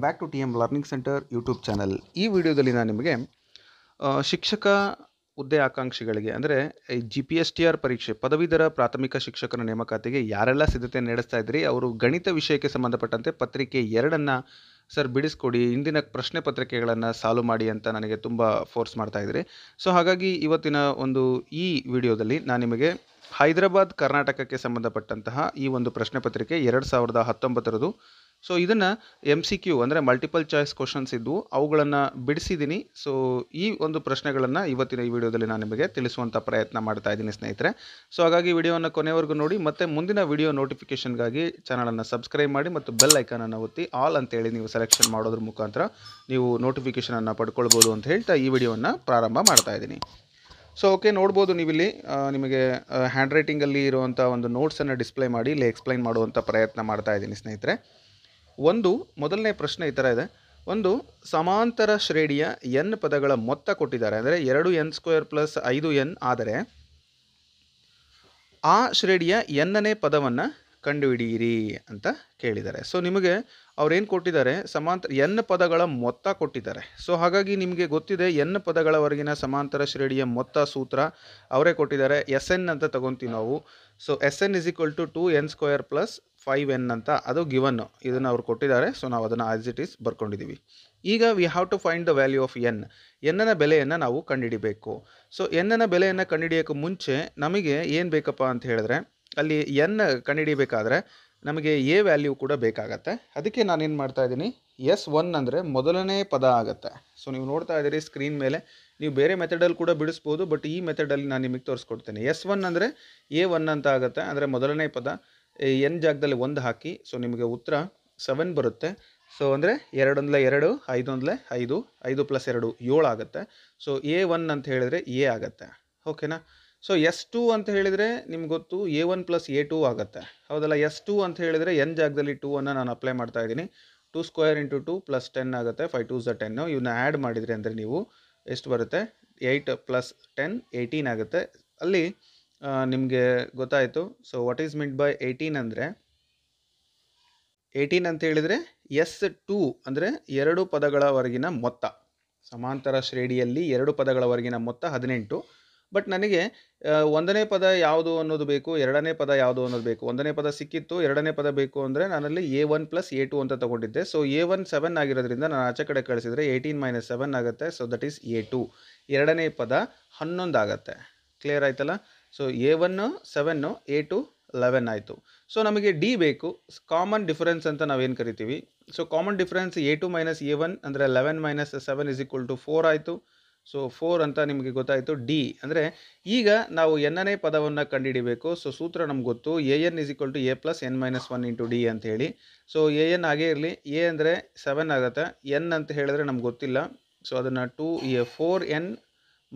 Welcome back to T M Learning Centre YouTube channel ಈ ವಿಡಿಯೋದಲ್ಲಿ ನಾನು ನಿಮಗೆ ಶಿಕ್ಷಕ ಹುದ್ದೆ ಆಕಾಂಕ್ಷಿಗಳಿಗೆ ಅಂದರೆ ಈ G P S T R ಪರೀಕ್ಷೆ ಪದವೀಧರ ಪ್ರಾಥಮಿಕ ಶಿಕ್ಷಕರ ನೇಮಕಾತಿಗೆ ಯಾರೆಲ್ಲ ಸಿದ್ಧತೆ ನಡೆಸ್ತಾ ಇದ್ರಿ ಅವರು ಗಣಿತ ವಿಷಯಕ್ಕೆ ಸಂಬಂಧಪಟ್ಟಂತೆ ಪತ್ರಿಕೆ ಎರಡನ್ನು ಸರ್ ಬಿಡಿಸ್ಕೊಡಿ ಇಂದಿನ ಪ್ರಶ್ನೆ ಪತ್ರಿಕೆಗಳನ್ನು ಸಾಲ್ವ್ ಮಾಡಿ ಅಂತ ನನಗೆ ತುಂಬ ಫೋರ್ಸ್ ಮಾಡ್ತಾ ಇದ್ರಿ ಸೊ ಹಾಗಾಗಿ ಇವತ್ತಿನ ಒಂದು ಈ ವಿಡಿಯೋದಲ್ಲಿ ನಾನು ನಿಮಗೆ ಹೈದರಾಬಾದ್ ಕರ್ನಾಟಕಕ್ಕೆ ಸಂಬಂಧಪಟ್ಟಂತಹ ಈ ಒಂದು ಪ್ರಶ್ನೆ ಪತ್ರಿಕೆ ಎರಡು ಸಾವಿರದ ಹತ್ತೊಂಬತ್ತರದು ಸೊ ಇದನ್ನು ಎಮ್ ಸಿ ಕ್ಯೂ ಅಂದರೆ ಮಲ್ಟಿಪಲ್ ಚಾಯ್ಸ್ ಕ್ವಶನ್ಸ್ ಇದ್ದವು ಅವುಗಳನ್ನು ಬಿಡಿಸಿದ್ದೀನಿ ಸೊ ಈ ಒಂದು ಪ್ರಶ್ನೆಗಳನ್ನು ಇವತ್ತಿನ ಈ ವಿಡಿಯೋದಲ್ಲಿ ನಾನು ನಿಮಗೆ ತಿಳಿಸುವಂಥ ಪ್ರಯತ್ನ ಮಾಡ್ತಾ ಇದ್ದೀನಿ ಸ್ನೇಹಿತರೆ ಸೊ ಹಾಗಾಗಿ ವಿಡಿಯೋವನ್ನು ಕೊನೆವರೆಗೂ ನೋಡಿ ಮತ್ತು ಮುಂದಿನ ವಿಡಿಯೋ ನೋಟಿಫಿಕೇಷನ್ಗಾಗಿ ಚಾನಲನ್ನು ಸಬ್ಸ್ಕ್ರೈಬ್ ಮಾಡಿ ಮತ್ತು ಬೆಲ್ ಐಕನನ್ನು ಒತ್ತಿ ಆಲ್ ಅಂತೇಳಿ ನೀವು ಸೆಲೆಕ್ಷನ್ ಮಾಡೋದ್ರ ಮುಖಾಂತರ ನೀವು ನೋಟಿಫಿಕೇಷನನ್ನು ಪಡ್ಕೊಳ್ಬೋದು ಅಂತ ಹೇಳ್ತಾ ಈ ವಿಡಿಯೋವನ್ನು ಪ್ರಾರಂಭ ಮಾಡ್ತಾ ಇದ್ದೀನಿ ಸೊ ಓಕೆ ನೋಡ್ಬೋದು ನೀವಿಲ್ಲಿ ನಿಮಗೆ ಹ್ಯಾಂಡ್ ರೈಟಿಂಗಲ್ಲಿ ಇರುವಂಥ ಒಂದು ನೋಟ್ಸನ್ನು ಡಿಸ್ಪ್ಲೇ ಮಾಡಿ ಇಲ್ಲಿ ಎಕ್ಸ್ಪ್ಲೈನ್ ಮಾಡುವಂಥ ಪ್ರಯತ್ನ ಮಾಡ್ತಾ ಇದ್ದೀನಿ ಸ್ನೇಹಿತರೆ ಒಂದು ಮೊದಲನೇ ಪ್ರಶ್ನೆ ಈ ಥರ ಇದೆ ಒಂದು ಸಮಾಂತರ ಶ್ರೇಣಿಯ ಎನ್ ಪದಗಳ ಮೊತ್ತ ಕೊಟ್ಟಿದ್ದಾರೆ ಅಂದರೆ ಎರಡು ಎನ್ ಸ್ಕ್ವೇರ್ ಪ್ಲಸ್ ಐದು ಎನ್ ಆದರೆ ಆ ಶ್ರೇಣಿಯ ಎನ್ನನೇ ಪದವನ್ನು ಕಂಡುಹಿಡಿಯಿರಿ ಅಂತ ಕೇಳಿದ್ದಾರೆ ಸೊ ನಿಮಗೆ ಅವ್ರೇನು ಕೊಟ್ಟಿದ್ದಾರೆ ಸಮಾಂತರ ಎನ್ ಪದಗಳ ಮೊತ್ತ ಕೊಟ್ಟಿದ್ದಾರೆ ಸೊ ಹಾಗಾಗಿ ನಿಮಗೆ ಗೊತ್ತಿದೆ ಎನ್ ಪದಗಳವರೆಗಿನ ಸಮಾಂತರ ಶ್ರೇಣಿಯ ಮೊತ್ತ ಸೂತ್ರ ಅವರೇ ಕೊಟ್ಟಿದ್ದಾರೆ ಎಸ್ ಎನ್ ಅಂತ ತಗೊತೀವಿ ನಾವು so S N is equal to two N square plus five N ಅಂತ ಅದು ಗಿವನ್ ಇದನ್ನು ಅವ್ರು ಕೊಟ್ಟಿದ್ದಾರೆ ಸೊ ನಾವು ಅದನ್ನು ಆಸ್ ಇಟ್ ಈಸ್ ಬರ್ಕೊಂಡಿದ್ದೀವಿ ಈಗ we have to find the value of N ಎನ್ನನ ಬೆಲೆಯನ್ನು ನಾವು ಕಂಡುಹಿಡಿಬೇಕು ಸೊ ಎನ್ನನ ಬೆಲೆಯನ್ನು ಕಂಡುಹಿಡಿಯೋಕ್ಕೆ ಮುಂಚೆ ನಮಗೆ ಏನು ಬೇಕಪ್ಪ ಅಂತ ಹೇಳಿದ್ರೆ ಅಲ್ಲಿ ಎನ್ ಕಂಡುಹಿಡಿಬೇಕಾದ್ರೆ ನಮಗೆ ಎ ವ್ಯಾಲ್ಯೂ ಕೂಡ ಬೇಕಾಗತ್ತೆ ಅದಕ್ಕೆ ನಾನೇನು ಮಾಡ್ತಾ ಇದ್ದೀನಿ ಎಸ್ ಒನ್ ಅಂದರೆ ಮೊದಲನೇ ಪದ ಆಗುತ್ತೆ ಸೊ ನೀವು ನೋಡ್ತಾ ಇದ್ದೀರಿ ಸ್ಕ್ರೀನ್ ಮೇಲೆ ನೀವು ಬೇರೆ ಮೆಥಡಲ್ಲಿ ಕೂಡ ಬಿಡಿಸ್ಬೋದು ಬಟ್ ಈ ಮೆಥಡಲ್ಲಿ ನಾನು ನಿಮಗೆ ತೋರಿಸ್ಕೊಡ್ತೇನೆ ಎಸ್ ಒನ್ ಅಂದರೆ ಎ ಒನ್ ಅಂತ ಆಗುತ್ತೆ ಅಂದರೆ ಮೊದಲನೇ ಪದ ಎನ್ ಜಾಗದಲ್ಲಿ ಒಂದು ಹಾಕಿ ಸೊ ನಿಮಗೆ ಉತ್ತರ ಸೆವೆನ್ ಬರುತ್ತೆ ಸೊ ಅಂದರೆ ಎರಡೊಂದಲೇ ಎರಡು ಐದೊಂದಲೆ ಐದು ಐದು ಪ್ಲಸ್ ಎರಡು ಏಳು ಆಗುತ್ತೆ ಸೊ ಎ ಒನ್ ಅಂತ ಹೇಳಿದರೆ ಎ ಆಗುತ್ತೆ ಓಕೆನಾ ಸೊ ಎಸ್ ಟು ಅಂತ ಹೇಳಿದರೆ ನಿಮ್ಗೆ ಗೊತ್ತು A one plus A two ಆಗುತ್ತೆ ಹೌದಲ್ಲ ಎಸ್ ಟು ಅಂತ ಹೇಳಿದರೆ ಎನ್ ಜಾಗದಲ್ಲಿ ಟೂ ಅನ್ನು ನಾನು ಅಪ್ಲೈ ಮಾಡ್ತಾ ಇದ್ದೀನಿ two square into two plus ten ಆಗುತ್ತೆ ಫೈವ್ ಟೂ ಝ ಟೆನ್ನು ಇವನ್ನ ಆ್ಯಡ್ ಮಾಡಿದರೆ ಅಂದರೆ ನೀವು ಎಷ್ಟು ಬರುತ್ತೆ ಏಯ್ಟ್ ಪ್ಲಸ್ ಟೆನ್ ಏಯ್ಟೀನ್ ಆಗುತ್ತೆ ಅಲ್ಲಿ ನಿಮಗೆ ಗೊತ್ತಾಯಿತು so what is mid by eighteen ಅಂದರೆ ಏಯ್ಟೀನ್ ಅಂತ ಹೇಳಿದರೆ ಎಸ್ ಟೂ ಅಂದರೆ ಎರಡು ಪದಗಳವರೆಗಿನ ಮೊತ್ತ ಸಮಾಂತರ ಶ್ರೇಣಿಯಲ್ಲಿ ಎರಡು ಪದಗಳವರೆಗಿನ ಮೊತ್ತ ಹದಿನೆಂಟು ಬಟ್ ನನಗೆ ಒಂದನೇ ಪದ ಯಾವುದು ಅನ್ನೋದು ಬೇಕು ಎರಡನೇ ಪದ ಯಾವುದು ಅನ್ನೋದು ಬೇಕು ಒಂದನೇ ಪದ ಸಿಕ್ಕಿತ್ತು ಎರಡನೇ ಪದ ಬೇಕು ಅಂದರೆ ನಾನಲ್ಲಿ A one plus A two ಅಂತ ತೊಗೊಂಡಿದ್ದೆ ಸೊ ಎ ಒನ್ ಸೆವೆನ್ ಆಗಿರೋದ್ರಿಂದ ನಾನು ಆಚೆ ಕಡೆ ಕಳಿಸಿದರೆ ಏಯ್ಟೀನ್ ಮೈನಸ್ ಸೆವೆನ್ ಆಗುತ್ತೆ so that is A two ಎರಡನೇ ಪದ ಹನ್ನೊಂದು ಆಗುತ್ತೆ ಕ್ಲಿಯರ್ ಆಯ್ತಲ್ಲ so A one seven A two eleven ಆಯಿತು ಸೊ ನಮಗೆ ಡಿ ಬೇಕು ಕಾಮನ್ ಡಿಫರೆನ್ಸ್ ಅಂತ ನಾವೇನು ಕರಿತೀವಿ so common difference A two minus A one ಅಂದರೆ eleven minus seven is equal to four ಆಯಿತು ಸೊ ಫೋರ್ ಅಂತ ನಿಮಗೆ ಗೊತ್ತಾಯಿತು ಡಿ ಅಂದರೆ ಈಗ ನಾವು ಎನ್ನನೇ ಪದವನ್ನು ಕಂಡುಹಿಡಿಬೇಕು ಸೊ ಸೂತ್ರ ನಮ್ಗೆ ಗೊತ್ತು A N is equal to A plus N minus one into D ಅಂತ ಹೇಳಿ ಸೊ ಎ ಎನ್ ಹಾಗೇ ಇರಲಿ ಎ ಅಂದರೆ ಸೆವೆನ್ ಆಗುತ್ತೆ ಎನ್ ಅಂತ ಹೇಳಿದ್ರೆ ನಮ್ಗೆ ಗೊತ್ತಿಲ್ಲ ಸೊ ಅದನ್ನು two A four N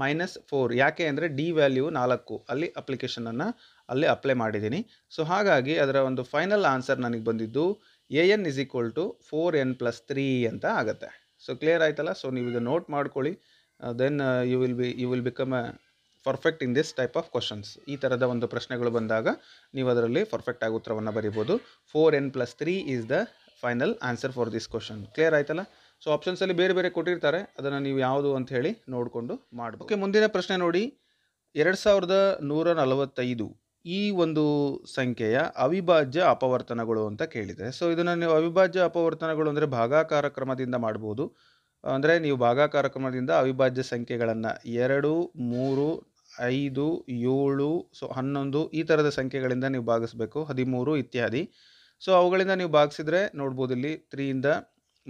minus four ಯಾಕೆ ಅಂದರೆ ಡಿ ವ್ಯಾಲ್ಯೂ ನಾಲ್ಕು ಅಲ್ಲಿ ಅಪ್ಲಿಕೇಶನನ್ನು ಅಲ್ಲಿ ಅಪ್ಲೈ ಮಾಡಿದ್ದೀನಿ ಸೊ ಹಾಗಾಗಿ ಅದರ ಒಂದು ಫೈನಲ್ ಆನ್ಸರ್ ನನಗೆ ಬಂದಿದ್ದು A N is equal to four N plus three ಅಂತ ಆಗುತ್ತೆ ಸೊ ಕ್ಲಿಯರ್ ಆಯ್ತಲ್ಲ ಸೊ ನೀವು ಇದು ನೋಟ್ ಮಾಡ್ಕೊಳ್ಳಿ then you will be you will become a perfect in this type of questions ಈ ಥರದ ಒಂದು ಪ್ರಶ್ನೆಗಳು ಬಂದಾಗ ನೀವು ಅದರಲ್ಲಿ ಪರ್ಫೆಕ್ಟ್ ಆಗಿ ಉತ್ತರವನ್ನು ಬರೀಬೋದು four N plus three is the final answer for this question clear ಆಯ್ತಲ್ಲ ಸೊ ಆಪ್ಷನ್ಸಲ್ಲಿ ಬೇರೆ ಬೇರೆ ಕೊಟ್ಟಿರ್ತಾರೆ ಅದನ್ನು ನೀವು ಯಾವುದು ಅಂತ ಹೇಳಿ ನೋಡಿಕೊಂಡು ಮಾಡಬೇಕು ಓಕೆ ಮುಂದಿನ ಪ್ರಶ್ನೆ ನೋಡಿ ಎರಡು ಸಾವಿರದ ನೂರ ನಲವತ್ತೈದು ಈ ಒಂದು ಸಂಖ್ಯೆಯ ಅವಿಭಾಜ್ಯ ಅಪವರ್ತನಗಳು ಅಂತ ಕೇಳಿದೆ ಸೊ ಇದನ್ನು ನೀವು ಅವಿಭಾಜ್ಯ ಅಪವರ್ತನಗಳು ಅಂದರೆ ಭಾಗಾಕಾರ ಕ್ರಮದಿಂದ ಮಾಡ್ಬೋದು ಅಂದರೆ ನೀವು ಭಾಗಾಕಾರ ಕ್ರಮದಿಂದ ಅವಿಭಾಜ್ಯ ಸಂಖ್ಯೆಗಳನ್ನು ಎರಡು ಮೂರು ಐದು ಏಳು ಸೊ ಹನ್ನೊಂದು ಈ ಥರದ ಸಂಖ್ಯೆಗಳಿಂದ ನೀವು ಭಾಗಿಸ್ಬೇಕು ಹದಿಮೂರು ಇತ್ಯಾದಿ ಸೊ ಅವುಗಳಿಂದ ನೀವು ಭಾಗಿಸಿದ್ರೆ ನೋಡ್ಬೋದು ಇಲ್ಲಿ ತ್ರೀಯಿಂದ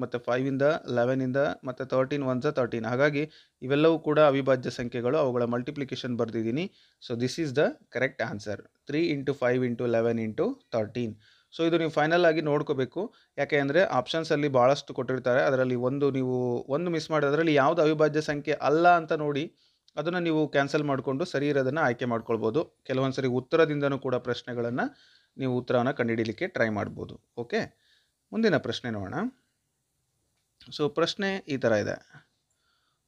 ಮತ್ತು ಫೈವಿಂದ ಲೆವೆನಿಂದ ಮತ್ತು ತರ್ಟೀನ್ ಒನ್ಸ ತರ್ಟೀನ್ ಹಾಗಾಗಿ ಇವೆಲ್ಲವೂ ಕೂಡ ಅವಿಭಾಜ್ಯ ಸಂಖ್ಯೆಗಳು ಅವುಗಳ ಮಲ್ಟಿಪ್ಲಿಕೇಶನ್ ಬರೆದಿದ್ದೀನಿ so this is the correct answer three into five into eleven into thirteen so ಇದು ನೀವು ಫೈನಲ್ ಆಗಿ ನೋಡ್ಕೋಬೇಕು ಯಾಕೆ ಅಂದರೆ ಆಪ್ಷನ್ಸಲ್ಲಿ ಭಾಳಷ್ಟು ಕೊಟ್ಟಿರ್ತಾರೆ ಅದರಲ್ಲಿ ಒಂದು ನೀವು ಒಂದು ಮಿಸ್ ಅದರಲ್ಲಿ ಯಾವುದು ಅವಿಭಾಜ್ಯ ಸಂಖ್ಯೆ ಅಲ್ಲ ಅಂತ ನೋಡಿ ಅದನ್ನು ನೀವು ಕ್ಯಾನ್ಸಲ್ ಮಾಡಿಕೊಂಡು ಸರಿ ಇರೋದನ್ನು ಆಯ್ಕೆ ಮಾಡ್ಕೊಳ್ಬೋದು ಕೆಲವೊಂದು ಸರಿ ಉತ್ತರದಿಂದನೂ ಕೂಡ ಪ್ರಶ್ನೆಗಳನ್ನು ನೀವು ಉತ್ತರವನ್ನು ಕಂಡುಹಿಡಲಿಕ್ಕೆ ಟ್ರೈ ಮಾಡ್ಬೋದು ಓಕೆ ಮುಂದಿನ ಪ್ರಶ್ನೆ ನೋಡೋಣ ಸೊ ಪ್ರಶ್ನೆ ಈ ಥರ ಇದೆ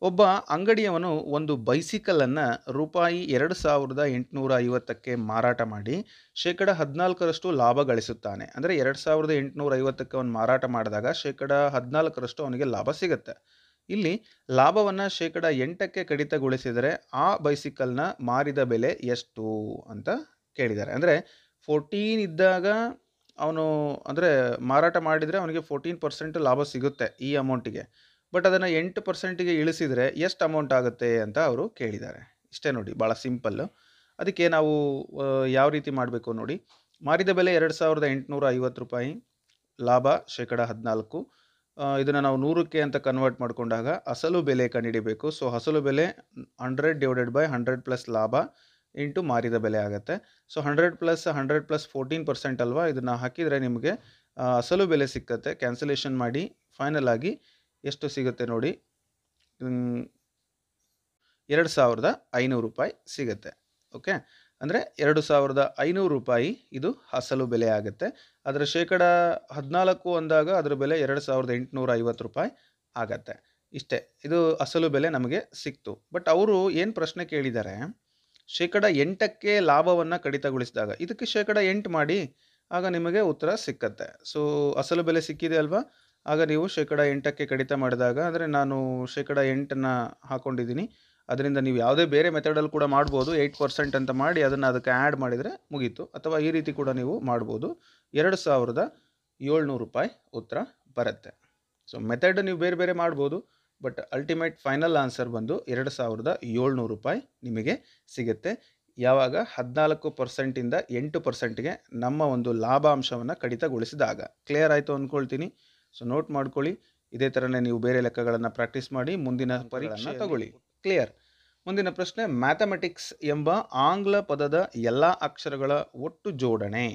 ಒಬ್ಬ ಅಂಗಡಿಯವನು ಒಂದು ಬೈಸಿಕಲನ್ನು ರೂಪಾಯಿ ಎರಡು ಸಾವಿರದ ಎಂಟುನೂರ ಐವತ್ತಕ್ಕೆ ಮಾರಾಟ ಮಾಡಿ ಶೇಕಡ ಹದಿನಾಲ್ಕರಷ್ಟು ಲಾಭ ಗಳಿಸುತ್ತಾನೆ ಅಂದರೆ ಎರಡು ಸಾವಿರದ ಎಂಟುನೂರ ಐವತ್ತಕ್ಕೆ ಅವನು ಮಾರಾಟ ಮಾಡಿದಾಗ ಶೇಕಡ ಹದಿನಾಲ್ಕರಷ್ಟು ಅವನಿಗೆ ಲಾಭ ಸಿಗುತ್ತೆ ಇಲ್ಲಿ ಲಾಭವನ್ನು ಶೇಕಡ ಎಂಟಕ್ಕೆ ಕಡಿತಗೊಳಿಸಿದರೆ ಆ ಬೈಸಿಕಲ್ನ ಮಾರಿದ ಬೆಲೆ ಎಷ್ಟು ಅಂತ ಕೇಳಿದ್ದಾರೆ ಅಂದರೆ ಫೋರ್ಟೀನ್ ಇದ್ದಾಗ ಅವನು ಅಂದರೆ ಮಾರಾಟ ಮಾಡಿದರೆ ಅವನಿಗೆ ಫೋರ್ಟೀನ್ ಪರ್ಸೆಂಟ್ ಲಾಭ ಸಿಗುತ್ತೆ ಈ ಅಮೌಂಟಿಗೆ ಬಟ್ ಅದನ್ನು ಎಂಟು ಪರ್ಸೆಂಟಿಗೆ ಇಳಿಸಿದರೆ ಎಷ್ಟು ಅಮೌಂಟ್ ಆಗುತ್ತೆ ಅಂತ ಅವರು ಕೇಳಿದ್ದಾರೆ ಇಷ್ಟೇ ನೋಡಿ ಭಾಳ ಸಿಂಪಲ್ಲು ಅದಕ್ಕೆ ನಾವು ಯಾವ ರೀತಿ ಮಾಡಬೇಕು ನೋಡಿ ಮಾರಿದ ಬೆಲೆ ಎರಡು ಸಾವಿರದ ಎಂಟುನೂರ ಐವತ್ತು ರೂಪಾಯಿ ಲಾಭ ಶೇಕಡ ಹದಿನಾಲ್ಕು ಇದನ್ನು ನಾವು ನೂರಕ್ಕೆ ಅಂತ ಕನ್ವರ್ಟ್ ಮಾಡಿಕೊಂಡಾಗ ಅಸಲು ಬೆಲೆ ಕಂಡುಹಿಡಿಬೇಕು ಸೊ ಅಸಲು ಬೆಲೆ hundred divided by hundred plus ಲಾಭ ಇಂಟು ಮಾರಿದ ಬೆಲೆ ಆಗುತ್ತೆ so hundred plus hundred plus fourteen percent ಅಲ್ವಾ ಇದನ್ನು ಹಾಕಿದರೆ ನಿಮಗೆ ಅಸಲು ಬೆಲೆ ಸಿಕ್ಕತ್ತೆ ಕ್ಯಾನ್ಸಲೇಷನ್ ಮಾಡಿ ಫೈನಲ್ ಆಗಿ ಎಷ್ಟು ಸಿಗುತ್ತೆ ನೋಡಿ ಎರಡು ಸಾವಿರದ ಐನೂರು ರೂಪಾಯಿ ಸಿಗುತ್ತೆ ಓಕೆ ಅಂದರೆ ಎರಡು ಸಾವಿರದ ಐನೂರು ರೂಪಾಯಿ ಇದು ಅಸಲು ಬೆಲೆ ಆಗುತ್ತೆ ಅದರ ಶೇಕಡ ಹದಿನಾಲ್ಕು ಅಂದಾಗ ಅದರ ಬೆಲೆ ಎರಡು ಸಾವಿರದ ಎಂಟುನೂರ ಐವತ್ತು ರೂಪಾಯಿ ಆಗತ್ತೆ ಇಷ್ಟೇ ಇದು ಅಸಲು ಬೆಲೆ ನಮಗೆ ಸಿಕ್ತು ಬಟ್ ಅವರು ಏನು ಪ್ರಶ್ನೆ ಕೇಳಿದ್ದಾರೆ ಶೇಕಡ ಎಂಟಕ್ಕೆ ಲಾಭವನ್ನು ಕಡಿತಗೊಳಿಸಿದಾಗ ಇದಕ್ಕೆ ಶೇಕಡ ಎಂಟು ಮಾಡಿ ಆಗ ನಿಮಗೆ ಉತ್ತರ ಸಿಕ್ಕತ್ತೆ ಸೊ ಅಸಲು ಬೆಲೆ ಸಿಕ್ಕಿದೆ ಅಲ್ವಾ ಆಗ ನೀವು ಶೇಕಡ ಎಂಟಕ್ಕೆ ಕಡಿತ ಮಾಡಿದಾಗ ಅಂದರೆ ನಾನು ಶೇಕಡ ಎಂಟನ್ನು ಹಾಕ್ಕೊಂಡಿದ್ದೀನಿ ಅದರಿಂದ ನೀವು ಯಾವುದೇ ಬೇರೆ ಮೆಥಡಲ್ಲಿ ಕೂಡ ಮಾಡ್ಬೋದು ಏಯ್ಟ್ ಪರ್ಸೆಂಟ್ ಅಂತ ಮಾಡಿ ಅದನ್ನು ಅದಕ್ಕೆ ಆ್ಯಡ್ ಮಾಡಿದರೆ ಮುಗೀತು ಅಥವಾ ಈ ರೀತಿ ಕೂಡ ನೀವು ಮಾಡ್ಬೋದು ಎರಡು ಸಾವಿರದ ಏಳ್ನೂರು ರೂಪಾಯಿ ಉತ್ತರ ಬರುತ್ತೆ ಸೊ ಮೆಥಡ್ ನೀವು ಬೇರೆ ಬೇರೆ ಮಾಡ್ಬೋದು ಬಟ್ ಅಲ್ಟಿಮೇಟ್ ಫೈನಲ್ ಆನ್ಸರ್ ಬಂದು ಎರಡು ಸಾವಿರದ ಏಳ್ನೂರು ರೂಪಾಯಿ ನಿಮಗೆ ಸಿಗುತ್ತೆ ಯಾವಾಗ ಹದಿನಾಲ್ಕು ಪರ್ಸೆಂಟಿಂದ ಎಂಟು ಪರ್ಸೆಂಟ್ಗೆ ನಮ್ಮ ಒಂದು ಲಾಭಾಂಶವನ್ನು ಕಡಿತಗೊಳಿಸಿದಾಗ ಕ್ಲಿಯರ್ ಆಯಿತು ಅಂದ್ಕೊಳ್ತೀನಿ ಸೊ ನೋಟ್ ಮಾಡ್ಕೊಳ್ಳಿ ಇದೇ ಥರನೇ ನೀವು ಬೇರೆ ಲೆಕ್ಕಗಳನ್ನು ಪ್ರಾಕ್ಟೀಸ್ ಮಾಡಿ ಮುಂದಿನ ಪರೀಕ್ಷೆ ತಗೊಳ್ಳಿ ಕ್ಲಿಯರ್ ಮುಂದಿನ ಪ್ರಶ್ನೆ ಮ್ಯಾಥಮೆಟಿಕ್ಸ್ ಎಂಬ ಆಂಗ್ಲ ಪದದ ಎಲ್ಲ ಅಕ್ಷರಗಳ ಒಟ್ಟು ಜೋಡಣೆ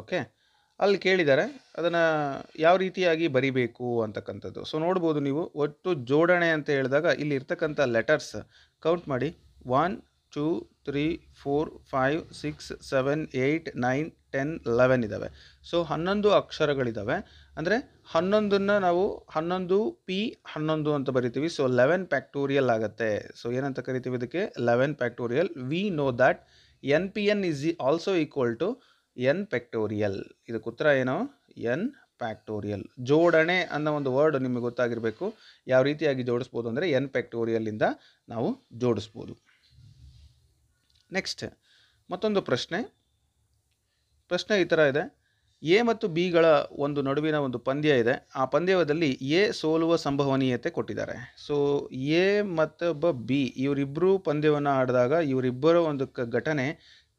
ಓಕೆ ಅಲ್ಲಿ ಕೇಳಿದ್ದಾರೆ ಅದನ್ನು ಯಾವ ರೀತಿಯಾಗಿ ಬರಿಬೇಕು ಅಂತಕ್ಕಂಥದ್ದು ಸೊ ನೋಡ್ಬೋದು ನೀವು ಒಟ್ಟು ಜೋಡಣೆ ಅಂತ ಹೇಳಿದಾಗ ಇಲ್ಲಿ ಇರ್ತಕ್ಕಂಥ ಲೆಟರ್ಸ್ ಕೌಂಟ್ ಮಾಡಿ one two three four five six seven eight nine ten eleven ಇದ್ದಾವೆ ಸೊ ಹನ್ನೊಂದು ಅಕ್ಷರಗಳಿದ್ದಾವೆ ಅಂದರೆ ಹನ್ನೊಂದನ್ನು ನಾವು ಹನ್ನೊಂದು ಪಿ ಹನ್ನೊಂದು ಅಂತ ಬರಿತೀವಿ ಸೊ ಲೆವೆನ್ ಪ್ಯಾಕ್ಟೋರಿಯಲ್ ಆಗುತ್ತೆ ಸೊ ಏನಂತ ಕರಿತೀವಿ ಇದಕ್ಕೆ eleven factorial we know that N P N is also equal to N factorial ಇದಕ್ಕೆ ಉತ್ತರ ಏನು ಎನ್ ಪ್ಯಾಕ್ಟೋರಿಯಲ್ ಜೋಡಣೆ ಅನ್ನೋ ಒಂದು ವರ್ಡ್ ನಿಮಗೆ ಗೊತ್ತಾಗಿರಬೇಕು ಯಾವ ರೀತಿಯಾಗಿ ಜೋಡಿಸ್ಬೋದು ಅಂದರೆ ಎನ್ ಪ್ಯಾಕ್ಟೋರಿಯಲ್ಲಿಂದ ನಾವು ಜೋಡಿಸ್ಬೋದು ನೆಕ್ಸ್ಟ್ ಮತ್ತೊಂದು ಪ್ರಶ್ನೆ ಪ್ರಶ್ನೆ ಈ ಥರ ಇದೆ ಎ ಮತ್ತು ಬಿಗಳ ಒಂದು ನಡುವಿನ ಒಂದು ಪಂದ್ಯ ಇದೆ ಆ ಪಂದ್ಯದಲ್ಲಿ ಎ ಸೋಲುವ ಸಂಭವನೀಯತೆ ಕೊಟ್ಟಿದ್ದಾರೆ ಸೊ ಎ ಮತ್ತು ಬಿ ಇವರಿಬ್ಬರೂ ಪಂದ್ಯವನ್ನು ಆಡಿದಾಗ ಇವರಿಬ್ಬರ ಒಂದು ಘಟನೆ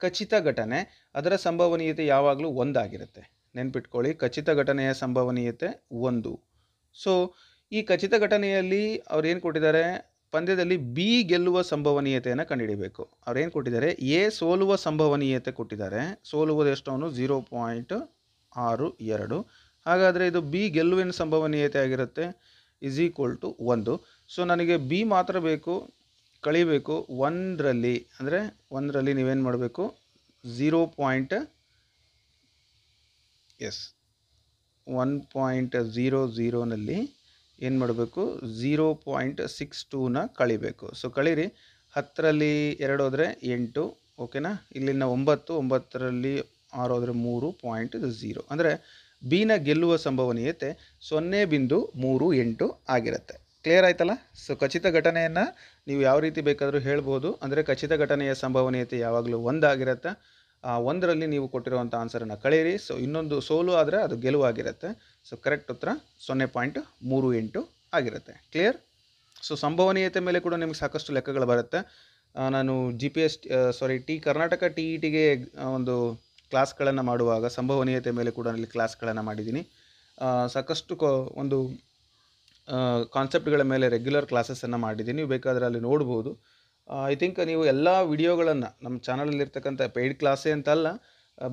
ಖಚಿತ ಘಟನೆ ಅದರ ಸಂಭವನೀಯತೆ ಯಾವಾಗಲೂ ಒಂದಾಗಿರುತ್ತೆ ನೆನ್ಪಿಟ್ಕೊಳ್ಳಿ ಖಚಿತ ಘಟನೆಯ ಸಂಭವನೀಯತೆ ಒಂದು ಸೊ ಈ ಖಚಿತ ಘಟನೆಯಲ್ಲಿ ಅವ್ರೇನು ಕೊಟ್ಟಿದ್ದಾರೆ ಪಂದ್ಯದಲ್ಲಿ ಬಿ ಗೆಲ್ಲುವ ಸಂಭವನೀಯತೆಯನ್ನು ಕಂಡುಹಿಡಿಬೇಕು ಅವ್ರೇನು ಕೊಟ್ಟಿದ್ದಾರೆ ಎ ಸೋಲುವ ಸಂಭವನೀಯತೆ ಕೊಟ್ಟಿದ್ದಾರೆ ಸೋಲುವುದು ಅವನು ಝೀರೋ ಪಾಯಿಂಟ್ ಆರು ಎರಡು ಹಾಗಾದರೆ ಇದು ಬಿ ಗೆಲ್ಲುವಿನ ಸಂಭವನೀಯತೆ ಆಗಿರುತ್ತೆ ಇಸ್ ಈಕ್ವಲ್ ಟು ಒಂದು ಸೊ ನನಗೆ ಬಿ ಮಾತ್ರ ಬೇಕು ಕಳಿಬೇಕು ಒಂದರಲ್ಲಿ ಅಂದರೆ ಒಂದರಲ್ಲಿ ನೀವೇನು ಮಾಡಬೇಕು ಝೀರೋ ಪಾಯಿಂಟ್ ಎಸ್ ಒನ್ ಪಾಯಿಂಟ್ ಝೀರೋ ಝೀರೋನಲ್ಲಿ ಏನು ಮಾಡಬೇಕು ಝೀರೋ ಪಾಯಿಂಟ್ ಸಿಕ್ಸ್ ಟೂನ ಕಳಿಬೇಕು ಸೊ ಕಳೀರಿ ಹತ್ತರಲ್ಲಿ ಎರಡು ಹೋದರೆ ಎಂಟು ಓಕೆನಾ ಇಲ್ಲಿನ ಒಂಬತ್ತು ಒಂಬತ್ತರಲ್ಲಿ ಆರು ಹೋದರೆ ಮೂರು ಪಾಯಿಂಟ್ ಝೀರೋ ಅಂದರೆ ಬೀನ ಗೆಲ್ಲುವ ಸಂಭವನೀಯತೆ ಸೊನ್ನೆ ಬಿಂದು ಮೂರು ಎಂಟು ಆಗಿರುತ್ತೆ ಕ್ಲಿಯರ್ ಆಯ್ತಲ್ಲ ಸೊ ಖಚಿತ ಘಟನೆಯನ್ನು ನೀವು ಯಾವ ರೀತಿ ಬೇಕಾದರೂ ಹೇಳ್ಬೋದು ಅಂದರೆ ಖಚಿತ ಘಟನೆಯ ಸಂಭವನೀಯತೆ ಯಾವಾಗಲೂ ಒಂದಾಗಿರುತ್ತೆ ಒಂದರಲ್ಲಿ ನೀವು ಕೊಟ್ಟಿರುವಂಥ ಆನ್ಸರನ್ನು ಕಳೆಯಿರಿ ಸೊ ಇನ್ನೊಂದು ಸೋಲು ಆದರೆ ಅದು ಗೆಲುವಾಗಿರುತ್ತೆ ಸೊ ಕರೆಕ್ಟ್ ಉತ್ತರ ಸೊನ್ನೆ ಪಾಯಿಂಟ್ ಮೂರು ಎಂಟು ಆಗಿರುತ್ತೆ ಕ್ಲಿಯರ್ ಸೊ ಸಂಭವನೀಯತೆ ಮೇಲೆ ಕೂಡ ನಿಮಗೆ ಸಾಕಷ್ಟು ಲೆಕ್ಕಗಳು ಬರುತ್ತೆ ನಾನು G P S sorry T Karnataka T E ಟಿಗೆ ಒಂದು ಕ್ಲಾಸ್ಗಳನ್ನು ಮಾಡುವಾಗ ಸಂಭವನೀಯತೆ ಮೇಲೆ ಕೂಡ ಅಲ್ಲಿ ಕ್ಲಾಸ್ಗಳನ್ನು ಮಾಡಿದ್ದೀನಿ ಸಾಕಷ್ಟು ಕೊ ಒಂದು ಕಾನ್ಸೆಪ್ಟ್ಗಳ ಮೇಲೆ ರೆಗ್ಯುಲರ್ ಕ್ಲಾಸಸನ್ನು ಮಾಡಿದ್ದೀನಿ ನೀವು ಬೇಕಾದರೆ ಅಲ್ಲಿ ನೋಡ್ಬೋದು ಐ ಥಿಂಕ್ ನೀವು ಎಲ್ಲ ವಿಡಿಯೋಗಳನ್ನು ನಮ್ಮ ಚಾನಲಲ್ಲಿರ್ತಕ್ಕಂಥ ಪೇಯ್ಡ್ ಕ್ಲಾಸೇ ಅಂತಲ್ಲ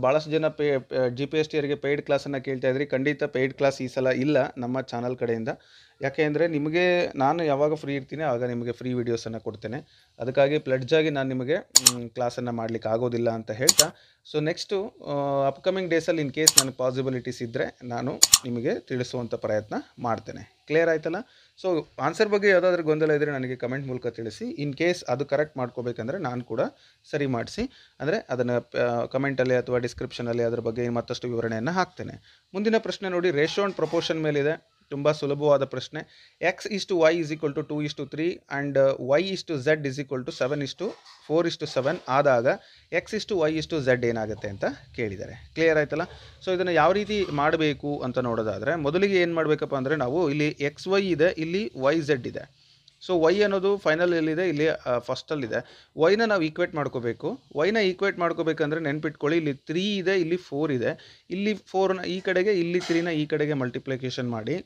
ಭಾಳಷ್ಟು ಜನ pay G P S T ಅವರಿಗೆ ಪೇಯ್ಡ್ ಕ್ಲಾಸನ್ನು ಕೇಳ್ತಾ ಇದ್ರಿ ಖಂಡಿತ ಪೇಯ್ಡ್ ಕ್ಲಾಸ್ ಈ ಸಲ ಇಲ್ಲ ನಮ್ಮ ಚಾನಲ್ ಕಡೆಯಿಂದ ಯಾಕೆ ಅಂದರೆ ನಿಮಗೆ ನಾನು ಯಾವಾಗ ಫ್ರೀ ಇರ್ತೀನಿ ಆಗ ನಿಮಗೆ ಫ್ರೀ ವೀಡಿಯೋಸನ್ನು ಕೊಡ್ತೇನೆ ಅದಕ್ಕಾಗಿ ಪ್ಲಡ್ಜಾಗಿ ನಾನು ನಿಮಗೆ ಕ್ಲಾಸನ್ನು ಮಾಡಲಿಕ್ಕೆ ಆಗೋದಿಲ್ಲ ಅಂತ ಹೇಳ್ತಾ ಸೊ ನೆಕ್ಸ್ಟು ಅಪ್ಕಮಿಂಗ್ ಡೇಸಲ್ಲಿ ಇನ್ ಕೇಸ್ ನನಗೆ ಪಾಸಿಬಿಲಿಟೀಸ್ ಇದ್ದರೆ ನಾನು ನಿಮಗೆ ತಿಳಿಸುವಂಥ ಪ್ರಯತ್ನ ಮಾಡ್ತೇನೆ ಕ್ಲಿಯರ್ ಆಯ್ತಲ್ಲ ಸೊ ಆನ್ಸರ್ ಬಗ್ಗೆ ಯಾವುದಾದ್ರೂ ಗೊಂದಲ ಇದ್ದರೆ ನನಗೆ ಕಮೆಂಟ್ ಮೂಲಕ ತಿಳಿಸಿ ಇನ್ ಕೇಸ್ ಅದು ಕರೆಕ್ಟ್ ಮಾಡ್ಕೋಬೇಕಂದ್ರೆ ನಾನು ಕೂಡ ಸರಿ ಮಾಡಿಸಿ ಅಂದರೆ ಅದನ್ನು ಕಮೆಂಟಲ್ಲಿ ಅಥವಾ ಡಿಸ್ಕ್ರಿಪ್ಷನಲ್ಲಿ ಅದರ ಬಗ್ಗೆ ಮತ್ತಷ್ಟು ವಿವರಣೆಯನ್ನು ಹಾಕ್ತೇನೆ ಮುಂದಿನ ಪ್ರಶ್ನೆ ನೋಡಿ ರೇಷೋ ಆ್ಯಂಡ್ ಪ್ರಪೋರ್ಷನ್ ಮೇಲಿದೆ ತುಂಬ ಸುಲಭವಾದ ಪ್ರಶ್ನೆ ಎಕ್ಸ್ ಇಷ್ಟು Y is equal to two ಇಷ್ಟು ತ್ರೀ ಆ್ಯಂಡ್ ವೈ ಇಷ್ಟು Z is equal to seven ಇಷ್ಟು ಫೋರ್ ಇಷ್ಟು ಸೆವೆನ್ ಆದಾಗ ಎಕ್ಸ್ ಇಷ್ಟು ವೈ ಇಷ್ಟು ಝೆಡ್ ಏನಾಗುತ್ತೆ ಅಂತ ಕೇಳಿದ್ದಾರೆ ಕ್ಲಿಯರ್ ಆಯ್ತಲ್ಲ ಸೊ ಇದನ್ನು ಯಾವ ರೀತಿ ಮಾಡಬೇಕು ಅಂತ ನೋಡೋದಾದರೆ ಮೊದಲಿಗೆ ಏನು ಮಾಡಬೇಕಪ್ಪ ಅಂದರೆ ನಾವು ಇಲ್ಲಿ ಎಕ್ಸ್ ವೈ ಇದೆ ಇಲ್ಲಿ ವೈ ಝೆಡ್ ಇದೆ ಸೊ ವೈ ಅನ್ನೋದು ಫೈನಲ್ ಎಲ್ಲಿದೆ ಇಲ್ಲಿ ಫಸ್ಟಲ್ಲಿದೆ ವೈನ ನಾವು ಈಕ್ವೇಟ್ ಮಾಡ್ಕೋಬೇಕು ವೈನ ಈಕ್ವೇಟ್ ಮಾಡ್ಕೋಬೇಕಂದ್ರೆ ನೆನ್ಪಿಟ್ಕೊಳ್ಳಿ ಇಲ್ಲಿ ತ್ರೀ ಇದೆ ಇಲ್ಲಿ ಫೋರ್ ಇದೆ ಇಲ್ಲಿ ಫೋರ್ನ ಈ ಕಡೆಗೆ ಇಲ್ಲಿ ತ್ರೀನ ಈ ಕಡೆಗೆ ಮಲ್ಟಿಪ್ಲಿಕೇಶನ್ ಮಾಡಿ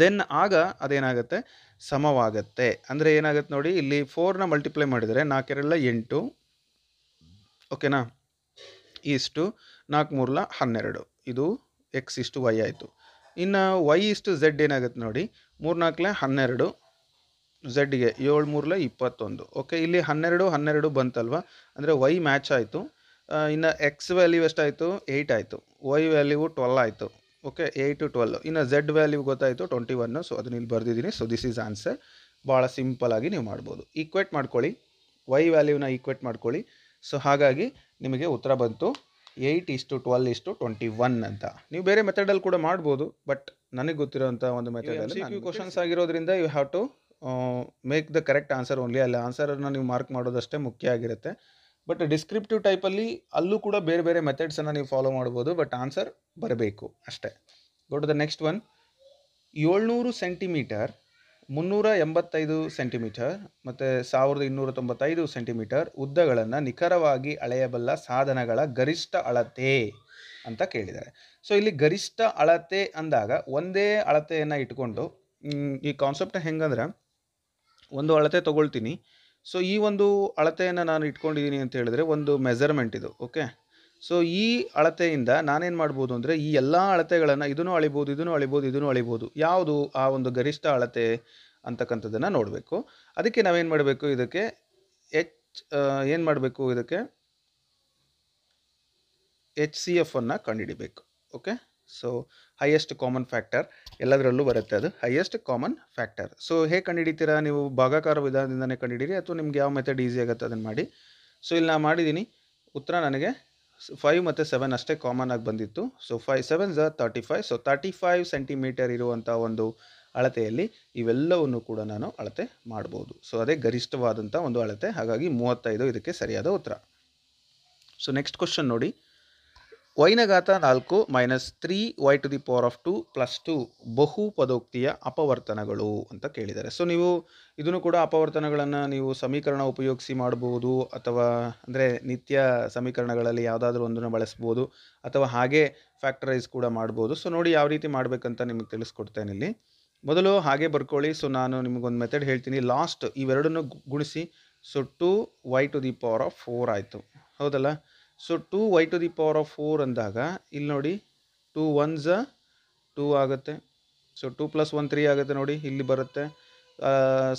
ದೆನ್ ಆಗ ಅದೇನಾಗುತ್ತೆ ಸಮವಾಗತ್ತೆ ಅಂದರೆ ಏನಾಗುತ್ತೆ ನೋಡಿ ಇಲ್ಲಿ ಫೋರ್ನ ಮಲ್ಟಿಪ್ಲೈ ಮಾಡಿದರೆ ನಾಲ್ಕೆರಡಲ್ಲ ಎಂಟು ಓಕೆನಾ ಇಷ್ಟು ನಾಲ್ಕು ಮೂರಲ ಹನ್ನೆರಡು ಇದು ಎಕ್ಸ್ ಇಷ್ಟು ವೈ ಆಯಿತು ಇನ್ನು ವೈ ಇಷ್ಟು ಝೆಡ್ ಏನಾಗುತ್ತೆ ನೋಡಿ ಮೂರ್ನಾಲ್ಕಲೆ ಹನ್ನೆರಡು ಝೆಡ್ಗೆ ಏಳು ಮೂರಲ್ಲ ಇಪ್ಪತ್ತೊಂದು ಓಕೆ ಇಲ್ಲಿ ಹನ್ನೆರಡು ಹನ್ನೆರಡು ಬಂತಲ್ವ ಅಂದರೆ ವೈ ಮ್ಯಾಚ್ ಆಯಿತು ಇನ್ನು ಎಕ್ಸ್ ವ್ಯಾಲ್ಯೂ ಎಷ್ಟಾಯಿತು ಏಯ್ಟ್ ಆಯಿತು ವೈ ವ್ಯಾಲ್ಯೂ ಟ್ವೆಲ್ ಆಯಿತು ಓಕೆ ಏಯ್ಟ್ ಟು ಟ್ವೆಲ್ ಇನ್ನು ಝೆಡ್ ವ್ಯಾಲ್ಯೂ ಗೊತ್ತಾಯಿತು ಟ್ವೆಂಟಿ ಒನ್ ಸೊ ಅದನ್ನ ಇಲ್ಲಿ ಬರೆದಿದ್ದೀನಿ ಸೊ ದಿಸ್ ಈಸ್ ಆನ್ಸರ್ ಭಾಳ ಆಗಿ ನೀವು ಮಾಡ್ಬೋದು ಈಕ್ವೇಟ್ ಮಾಡ್ಕೊಳ್ಳಿ ವೈ ವ್ಯಾಲ್ಯೂನ ಈಕ್ವೇಟ್ ಮಾಡ್ಕೊಳ್ಳಿ ಸೊ ಹಾಗಾಗಿ ನಿಮಗೆ ಉತ್ತರ ಬಂತು ಏಯ್ಟ್ ಇಷ್ಟು ಟ್ವೆಲ್ ಇಷ್ಟು ಟ್ವೆಂಟಿ ಒನ್ ಅಂತ ನೀವು ಬೇರೆ ಮೆಥಡಲ್ಲಿ ಕೂಡ ಮಾಡ್ಬೋದು ಬಟ್ ನನಗೆ ಗೊತ್ತಿರೋಂಥ ಒಂದು ಮೆಥಡಲ್ಲಿ ಕ್ಯೂ ಕ್ವಶನ್ಸ್ ಆಗಿರೋದ್ರಿಂದ you have to make the correct answer only ಅಲ್ಲಿ ಆನ್ಸರನ್ನು ನೀವು ಮಾರ್ಕ್ ಮಾಡೋದಷ್ಟೇ ಮುಖ್ಯ ಆಗಿರುತ್ತೆ ಬಟ್ ಡಿಸ್ಕ್ರಿಪ್ಟಿವ್ ಟೈಪಲ್ಲಿ ಅಲ್ಲೂ ಕೂಡ ಬೇರೆ ಬೇರೆ ಮೆಥಡ್ಸನ್ನು ನೀವು ಫಾಲೋ ಮಾಡ್ಬೋದು ಬಟ್ ಆನ್ಸರ್ ಬರಬೇಕು ಅಷ್ಟೇ ಗೋ ದ ನೆಕ್ಸ್ಟ್ ಒನ್ ಏಳ್ನೂರು ಸೆಂಟಿಮೀಟರ್ ಮುನ್ನೂರ ಎಂಬತ್ತೈದು ಸೆಂಟಿಮೀಟರ್ ಮತ್ತು ಸಾವಿರದ ಇನ್ನೂರ ತೊಂಬತ್ತೈದು ಸೆಂಟಿಮೀಟರ್ ಉದ್ದಗಳನ್ನು ನಿಖರವಾಗಿ ಅಳೆಯಬಲ್ಲ ಸಾಧನಗಳ ಗರಿಷ್ಠ ಅಳತೆ ಅಂತ ಕೇಳಿದ್ದಾರೆ ಸೊ ಇಲ್ಲಿ ಗರಿಷ್ಠ ಅಳತೆ ಅಂದಾಗ ಒಂದೇ ಅಳತೆಯನ್ನು ಇಟ್ಕೊಂಡು ಈ ಕಾನ್ಸೆಪ್ಟ್ ಹೆಂಗಂದ್ರೆ ಒಂದು ಅಳತೆ ತಗೊಳ್ತೀನಿ ಸೊ ಈ ಒಂದು ಅಳತೆಯನ್ನು ನಾನು ಇಟ್ಕೊಂಡಿದ್ದೀನಿ ಅಂತ ಹೇಳಿದ್ರೆ ಒಂದು ಮೆಸರ್ಮೆಂಟ್ ಇದು ಓಕೆ ಸೊ ಈ ಅಳತೆಯಿಂದ ನಾನೇನು ಮಾಡ್ಬೋದು ಅಂದರೆ ಈ ಎಲ್ಲ ಅಳತೆಗಳನ್ನು ಇದನ್ನು ಅಳಿಬೋದು ಇದನ್ನು ಅಳಿಬೋದು ಇದನ್ನು ಅಳಿಬೋದು ಯಾವುದು ಆ ಒಂದು ಗರಿಷ್ಠ ಅಳತೆ ಅಂತಕ್ಕಂಥದ್ದನ್ನು ನೋಡಬೇಕು ಅದಕ್ಕೆ ನಾವೇನು ಮಾಡಬೇಕು ಇದಕ್ಕೆ ಎಚ್ ಏನು ಮಾಡಬೇಕು ಇದಕ್ಕೆ ಎಚ್ ಸಿ ಎಫನ್ನು ಕಂಡುಹಿಡಿಬೇಕು okay so highest common factor ಎಲ್ಲದರಲ್ಲೂ ಬರುತ್ತೆ ಅದು ಹೈಯೆಸ್ಟ್ ಕಾಮನ್ ಫ್ಯಾಕ್ಟರ್ ಸೊ ಹೇಗೆ ಕಂಡುಹಿಡಿತೀರಾ ನೀವು ಭಾಗಾಕಾರ ವಿಧಾನದಿಂದನೇ ಕಂಡುಹಿಡೀರಿ ಅಥವಾ ನಿಮ್ಗೆ ಯಾವ ಮೆಥಡ್ ಈಸಿ ಆಗುತ್ತೆ ಅದನ್ನು ಮಾಡಿ ಸೊ ಇಲ್ಲಿ ನಾನು ಮಾಡಿದ್ದೀನಿ ಉತ್ತರ ನನಗೆ ಫೈವ್ ಮತ್ತು ಸೆವೆನ್ ಅಷ್ಟೇ ಕಾಮನ್ ಆಗಿ ಬಂದಿತ್ತು ಸೊ ಫೈ ಸೆವೆನ್ ಝ thirty five so thirty five centimetre ಇರುವಂಥ ಒಂದು ಅಳತೆಯಲ್ಲಿ ಇವೆಲ್ಲವನ್ನು ಕೂಡ ನಾನು ಅಳತೆ ಮಾಡ್ಬೋದು ಸೊ ಅದೇ ಗರಿಷ್ಠವಾದಂಥ ಒಂದು ಅಳತೆ ಹಾಗಾಗಿ ಮೂವತ್ತೈದು ಇದಕ್ಕೆ ಸರಿಯಾದ ಉತ್ತರ ಸೊ ನೆಕ್ಸ್ಟ್ ಕ್ವಶನ್ ನೋಡಿ ವೈನ ಘಾತ ನಾಲ್ಕು minus three Y to the power of two plus two ಬಹು ಪದೋಕ್ತಿಯ ಅಪವರ್ತನಗಳು ಅಂತ ಕೇಳಿದ್ದಾರೆ ಸೊ ನೀವು ಇದನ್ನು ಕೂಡ ಅಪವರ್ತನಗಳನ್ನು ನೀವು ಸಮೀಕರಣ ಉಪಯೋಗಿಸಿ ಮಾಡ್ಬೋದು ಅಥವಾ ಅಂದರೆ ನಿತ್ಯ ಸಮೀಕರಣಗಳಲ್ಲಿ ಯಾವುದಾದ್ರೂ ಒಂದನ್ನು ಬಳಸ್ಬೋದು ಅಥವಾ ಹಾಗೆ ಫ್ಯಾಕ್ಟರೈಸ್ ಕೂಡ ಮಾಡ್ಬೋದು ಸೊ ನೋಡಿ ಯಾವ ರೀತಿ ಮಾಡಬೇಕಂತ ನಿಮಗೆ ತಿಳಿಸ್ಕೊಡ್ತೇನೆ ಇಲ್ಲಿ ಮೊದಲು ಹಾಗೆ ಬರ್ಕೊಳ್ಳಿ ಸೊ ನಾನು ನಿಮಗೊಂದು ಮೆಥಡ್ ಹೇಳ್ತೀನಿ ಲಾಸ್ಟ್ ಇವೆರಡನ್ನು ಗುಣಿಸಿ so two Y to the power of four ಆಯಿತು ಹೌದಲ್ಲ so two Y to the power of four ಅಂದಾಗ ಇಲ್ಲಿ ನೋಡಿ ಟೂ ಒನ್ ಟೂ ಆಗುತ್ತೆ so two plus one three ಆಗುತ್ತೆ ನೋಡಿ ಇಲ್ಲಿ ಬರುತ್ತೆ